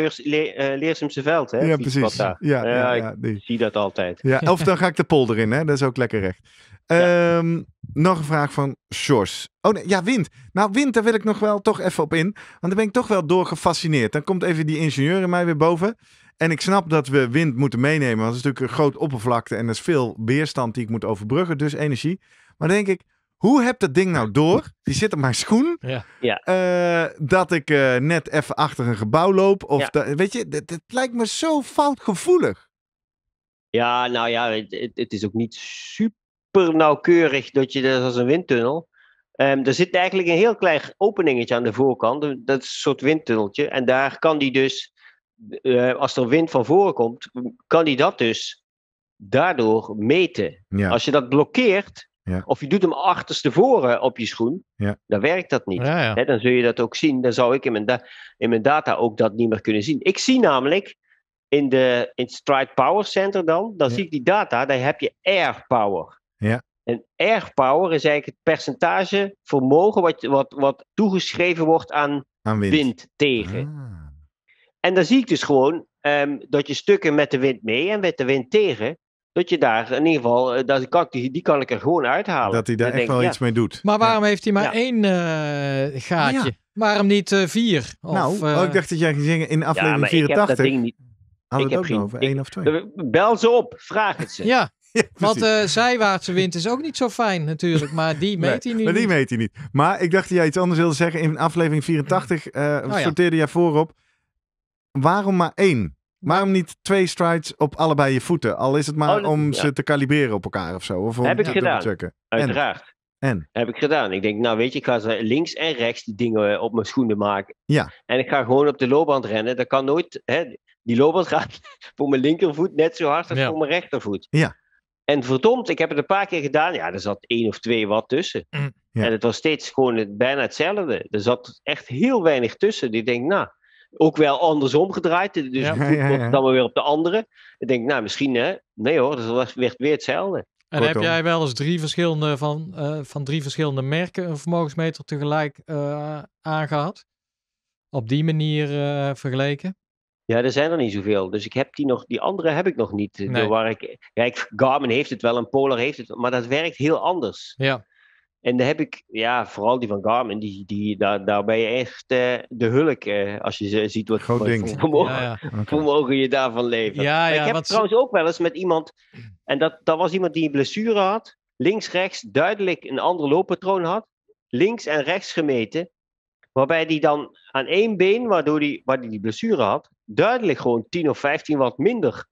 Leersumse veld, hè? Ja, precies. Ja, ja, ik die. zie dat altijd. Ja, of <laughs> dan ga ik de polder in, hè? Dat is ook lekker recht. Ehm, nog een vraag van Sjors. Oh nee, ja, wind. Nou, wind, daar wil ik nog wel toch even op in. Want daar ben ik toch wel door gefascineerd. Dan komt even die ingenieur in mij weer boven. En ik snap dat we wind moeten meenemen. Want het is natuurlijk een groot oppervlakte. En er is veel weerstand die ik moet overbruggen. Dus energie. Maar denk ik, hoe heb dat ding nou door? Die zit op mijn schoen. Ja. Eh, dat ik eh, net even achter een gebouw loop. Of dat, weet je, het lijkt me zo foutgevoelig. Ja, nou ja, het, het, is ook niet super super nauwkeurig dat je dat als een windtunnel. Ehm, er zit eigenlijk een heel klein openingetje aan de voorkant. Dat is een soort windtunneltje. En daar kan die dus, eh, als er wind van voren komt, kan die dat dus daardoor meten. Als je dat blokkeert, of je doet hem achterstevoren op je schoen, dan werkt dat niet. dan zul je dat ook zien. Dan zou ik in mijn, in mijn data ook dat niet meer kunnen zien. Ik zie namelijk in, de, in Stride Power Center dan, dan zie ik die data, daar heb je air power. Ja. En erg power is eigenlijk het percentage vermogen wat, wat, wat toegeschreven wordt aan, wind. tegen. Ah. En dan zie ik dus gewoon ehm, dat je stukken met de wind mee en met de wind tegen, dat je daar in ieder geval, eh, dat kan, die, die kan ik er gewoon uithalen. Dat hij daar echt wel iets mee doet. Maar waarom heeft hij maar één eh, gaatje? Waarom niet eh, vier? Of, nou, oh, ik dacht dat jij ging zingen in aflevering 84. Ik heb dat ding niet. ik het heb ook geen, over, één of twee. Bel ze op, vraag het ze. ja, <laughs> Want uh, zijwaartse wind is ook niet zo fijn natuurlijk, maar die meet hij niet. Maar die meet hij niet. Maar ik dacht dat jij iets anders wilde zeggen. In aflevering 84 uh, eh, sorteerde jij voorop. Waarom maar één? Waarom niet twee strides op allebei je voeten? Al is het maar oh, om ze te kalibreren op elkaar of zo. Of om Heb ik gedaan, uiteraard. En? Heb ik gedaan. Ik denk, nou weet je, ik ga ze links en rechts die dingen eh, op mijn schoenen maken. Ja. En ik ga gewoon op de loopband rennen. Dat kan nooit. Hè, die loopband <laughs> gaat voor mijn linkervoet net zo hard als voor mijn rechtervoet. Ja. En verdomd, ik heb het een paar keer gedaan. Ja, er zat één of twee wat tussen. Mm, en het was steeds gewoon het, bijna hetzelfde. Er zat echt heel weinig tussen. Die denk, nou, ook wel andersom gedraaid. Dus ja, goed, <laughs> dan maar weer op de andere. Ik denk, nou, misschien hè. Nee hoor, dat was weer hetzelfde. En heb jij wel eens drie verschillende van, eh, van drie verschillende merken een vermogensmeter tegelijk eh, aangehad? Op die manier uh, vergeleken? Ja, er zijn er niet zoveel. Dus ik heb die nog, die andere heb ik nog niet. Eh, nee. Waar ik, ja, ik, Garmin heeft het wel en Polar heeft het, maar dat werkt heel anders. Ja. En dan heb ik, ja, vooral die van Garmin, die, die, daar, daar ben je echt eh, de hulk eh, als je ziet wat, voor Vermogen, je daarvan leven. Ja, ik heb trouwens ook wel eens met iemand, en dat, dat was iemand die een blessure had, links-rechts duidelijk een ander looppatroon had, links en rechts gemeten. Waarbij hij dan aan één been, waardoor hij, waar die die blessure had, duidelijk gewoon 10 of 15 wat minder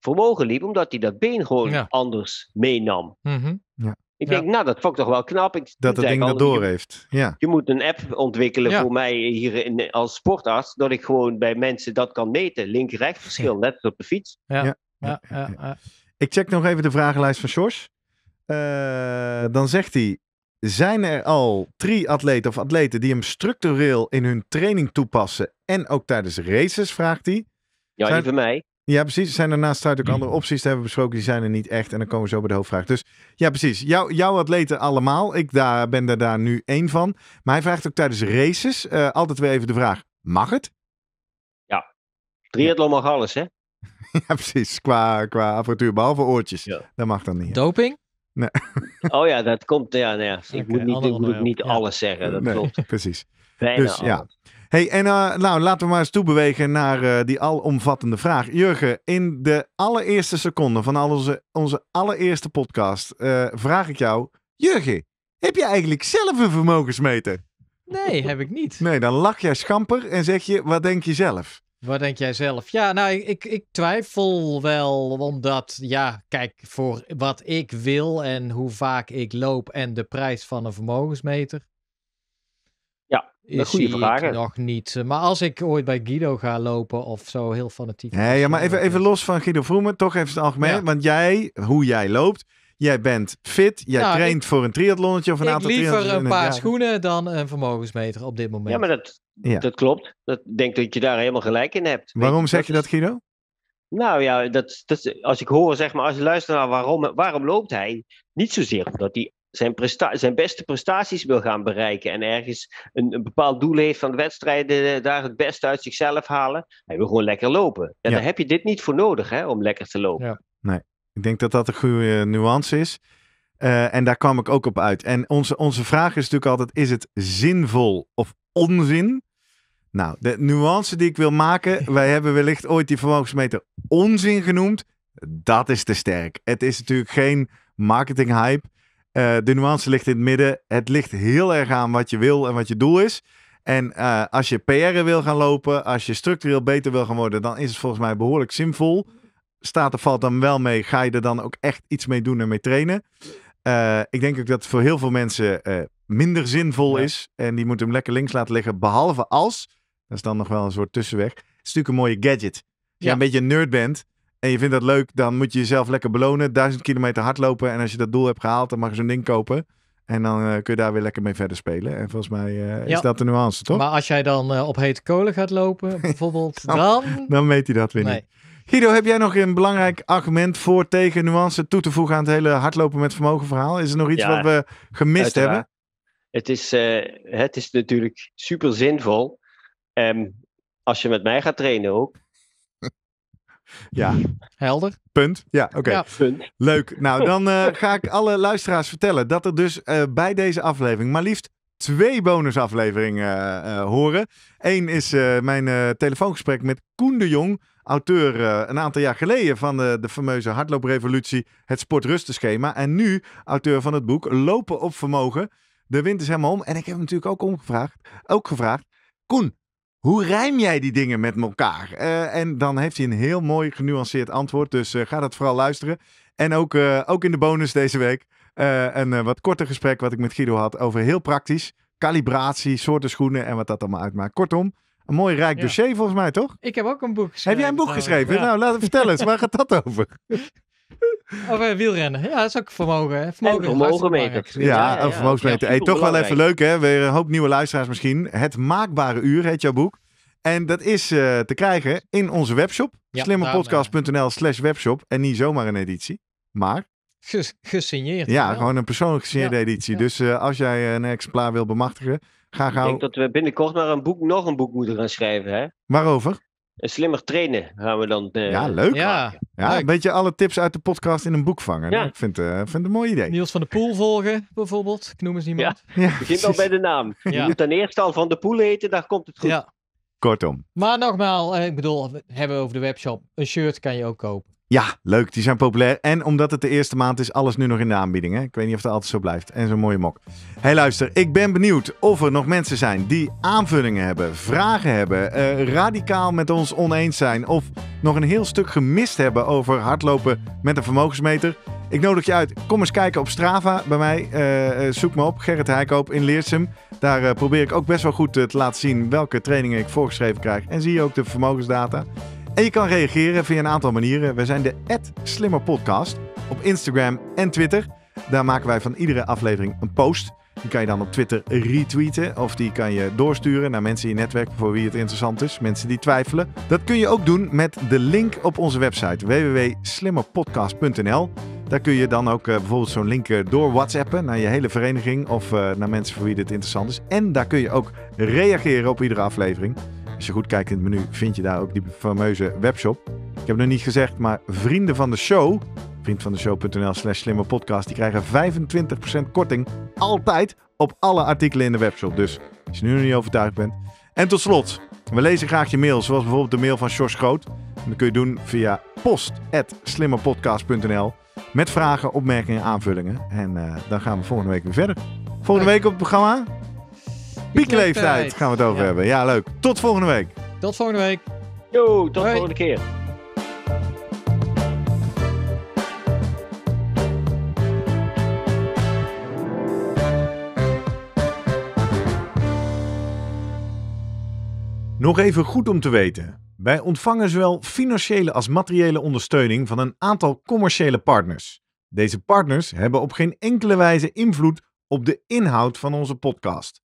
vermogen liep, omdat hij dat been gewoon anders meenam. Mhm. ja. Ik denk, nou, dat vond ik toch wel knap. dat het ding dat door heeft. Ja. Je moet een app ontwikkelen voor mij hier in, als sportarts, dat ik gewoon bij mensen dat kan meten. Link-recht verschil, net op de fiets. Ja. Ja. Ik check nog even de vragenlijst van Sjors. Eh, dan zegt hij, zijn er al drie atleten of atleten die hem structureel in hun training toepassen en ook tijdens races, vraagt hij. Ja, zijn... even mij. Ja, precies. Zijn er naast ook andere opties te hebben besproken, die zijn er niet echt. En dan komen we zo bij de hoofdvraag. Dus ja, precies. Jou, jouw atleten allemaal. Ik daar, ben daar nu één van. Maar hij vraagt ook tijdens races eh, altijd weer even de vraag, mag het? Ja, triathlon mag alles hè? <laughs> ja, precies. Qua, qua apparatuur, behalve oortjes. Ja. Dat mag dan niet. Doping? Oh ja, dat komt. Ja, nou Ik moet niet, niet alles zeggen. Dat klopt. <laughs> Precies. dus, alles. Ja. Hey, en eh, nou, laten we maar eens toebewegen naar eh, die alomvattende vraag. Jurgen, in de allereerste seconde van al onze, onze allereerste podcast eh, vraag ik jou: Jurgen, heb je eigenlijk zelf een vermogensmeter? Nee, heb ik niet. Nee, dan lach jij schamper en zeg je: wat denk je zelf? Wat denk jij zelf? Ja, nou, ik, ik, twijfel wel, omdat, ja, kijk, voor wat ik wil en hoe vaak ik loop en de prijs van een vermogensmeter. Ja, dat goede Ik nog niet. Maar als ik ooit bij Guido ga lopen of zo heel fanatiek. Nee, ja, maar even, even los van Guido Vroemen, toch even het algemeen. Want jij, hoe jij loopt, Jij bent fit, jij nou, traint voor een triathlonnetje of een aantal triathlons. Ik liever een paar schoenen dan een vermogensmeter op dit moment. Ja, maar dat, dat klopt. Dat, ik denk dat je daar helemaal gelijk in hebt. Waarom zeg je dat, Guido? Nou ja, dat, dat, als ik hoor, zeg maar, als je luistert naar waarom, waarom loopt hij, niet zozeer omdat hij zijn, zijn beste prestaties wil gaan bereiken en ergens een, een bepaald doel heeft van de wedstrijden, eh, daar het beste uit zichzelf halen. Hij wil gewoon lekker lopen. En Daar heb je dit niet voor nodig, hè, om lekker te lopen. Ja. Nee. Ik denk dat dat een goede nuance is. Eh, en daar kwam ik ook op uit. En onze, onze vraag is natuurlijk altijd: is het zinvol of onzin? Nou, de nuance die ik wil maken, <laughs> wij hebben wellicht ooit die vermogensmeter onzin genoemd. Dat is te sterk. Het is natuurlijk geen marketinghype. Uh, eh, de nuance ligt in het midden. Het ligt heel erg aan wat je wil en wat je doel is. En eh, als je PR wil gaan lopen, als je structureel beter wil gaan worden, dan is het volgens mij behoorlijk zinvol staat er valt dan wel mee. Ga je er dan ook echt iets mee doen en mee trainen? Eh, ik denk ook dat het voor heel veel mensen eh, minder zinvol is. En die moeten hem lekker links laten liggen. Behalve als, dat is dan nog wel een soort tussenweg. Het is natuurlijk een mooie gadget. Als ja. je een beetje een nerd bent en je vindt dat leuk, dan moet je jezelf lekker belonen. Duizend kilometer hardlopen. En als je dat doel hebt gehaald, dan mag je zo'n ding kopen. En dan eh, kun je daar weer lekker mee verder spelen. En volgens mij is dat de nuance, toch? Maar als jij dan op hete kolen gaat lopen, <laughs> bijvoorbeeld, dan... Dan, dan hij dat weer nee. niet. Guido, heb jij nog een belangrijk argument voor, tegen, nuance toe te voegen aan het hele hardlopen met vermogen verhaal? Is er nog iets wat we gemist hebben? Het is, eh, het is natuurlijk super zinvol um, als je met mij gaat trainen ook. <laughs> Ja. Helder. Punt. Ja, oké. Okay. Leuk. Nou, <laughs> dan eh, ga ik alle luisteraars vertellen dat er dus eh, bij deze aflevering maar liefst twee bonusafleveringen horen. Eén is mijn telefoongesprek met Koen de Jong auteur eh, een aantal jaar geleden van de, de fameuze hardlooprevolutie, het sportrustenschema. En nu auteur van het boek Lopen op Vermogen. De wind is helemaal om. En ik heb hem natuurlijk ook, omgevraagd, ook gevraagd, Koen, hoe rijm jij die dingen met elkaar? Eh, en dan heeft hij een heel mooi genuanceerd antwoord. Dus eh, ga dat vooral luisteren. En ook, ook in de bonus deze week een wat korter gesprek wat ik met Guido had over heel praktisch. Calibratie, soorten schoenen en wat dat allemaal uitmaakt. Kortom, een mooi rijk dossier volgens mij, toch? Ik heb ook een boek geschreven. Heb jij een boek geschreven? Nou, laat het vertellen eens. Waar gaat dat over? <laughs> Over wielrennen. Ja, dat is ook vermogen. Hè? Vermogen, vermogen Ja, ja, toch wel even leuk, hè? Weer een hoop nieuwe luisteraars misschien. Het Maakbare Uur heet jouw boek. En dat is eh, te krijgen in onze webshop. slimmerpodcast.nl slash webshop. En niet zomaar een editie, maar... gesigneerd. Ja, gewoon een persoonlijk gesigneerde editie. Dus eh, als jij een eh, exemplaar wil bemachtigen... Ik denk dat we binnenkort maar een boek, nog een boek moeten gaan schrijven. Hè? Waarover? Een slimmer trainen gaan we dan. Eh, ja, leuk. Ja, een beetje alle tips uit de podcast in een boek vangen. Ja. Nou, ik vind, uh, vind het een mooi idee. Niels van de Poel volgen, bijvoorbeeld. Ik noem eens iemand. Ja. Begint al bij de naam. Je moet dan eerst al van de Poel heten, daar komt het goed. Kortom. Maar nogmaals, eh, ik bedoel, hebben we over de webshop. Een shirt kan je ook kopen. Ja, leuk. Die zijn populair. En omdat het de eerste maand is, alles nu nog in de aanbieding. Hè? Ik weet niet of dat altijd zo blijft. En zo'n mooie mok. hey, luister. Ik ben benieuwd of er nog mensen zijn die aanvullingen hebben, vragen hebben, eh, radicaal met ons oneens zijn of nog een heel stuk gemist hebben over hardlopen met een vermogensmeter. Ik nodig je uit. Kom eens kijken op Strava bij mij. Eh, eh, zoek me op. Gerrit Heikoop in Leersum. Daar probeer ik ook best wel goed te laten zien welke trainingen ik voorgeschreven krijg. En zie je ook de vermogensdata. En je kan reageren via een aantal manieren. We zijn de Slimmer Podcast op Instagram en Twitter. Daar maken wij van iedere aflevering een post. Die kan je dan op Twitter retweeten of die kan je doorsturen naar mensen in je netwerk voor wie het interessant is, mensen die twijfelen. Dat kun je ook doen met de link op onze website www.slimmerpodcast.nl. Daar kun je dan ook eh, bijvoorbeeld zo'n link eh, door WhatsAppen naar je hele vereniging of eh, naar mensen voor wie dit interessant is. En daar kun je ook reageren op iedere aflevering. Als je goed kijkt in het menu, vind je daar ook die fameuze webshop. Ik heb het nog niet gezegd, maar vrienden van de show, vriendvandeshow.nl slash slimme podcast, die krijgen 25% korting altijd op alle artikelen in de webshop. Dus als je nu nog niet overtuigd bent. En tot slot, we lezen graag je mail, zoals bijvoorbeeld de mail van Sjors Groot. Dat kun je doen via post.slimmerpodcast.nl met vragen, opmerkingen, aanvullingen. En eh, dan gaan we volgende week weer verder. Volgende week op het programma Piekleeftijd gaan we het over hebben. Ja, leuk. Tot volgende week. Tot volgende week. Yo, tot volgende keer. Nog even goed om te weten. Wij ontvangen zowel financiële als materiële ondersteuning van een aantal commerciële partners. Deze partners hebben op geen enkele wijze invloed op de inhoud van onze podcast.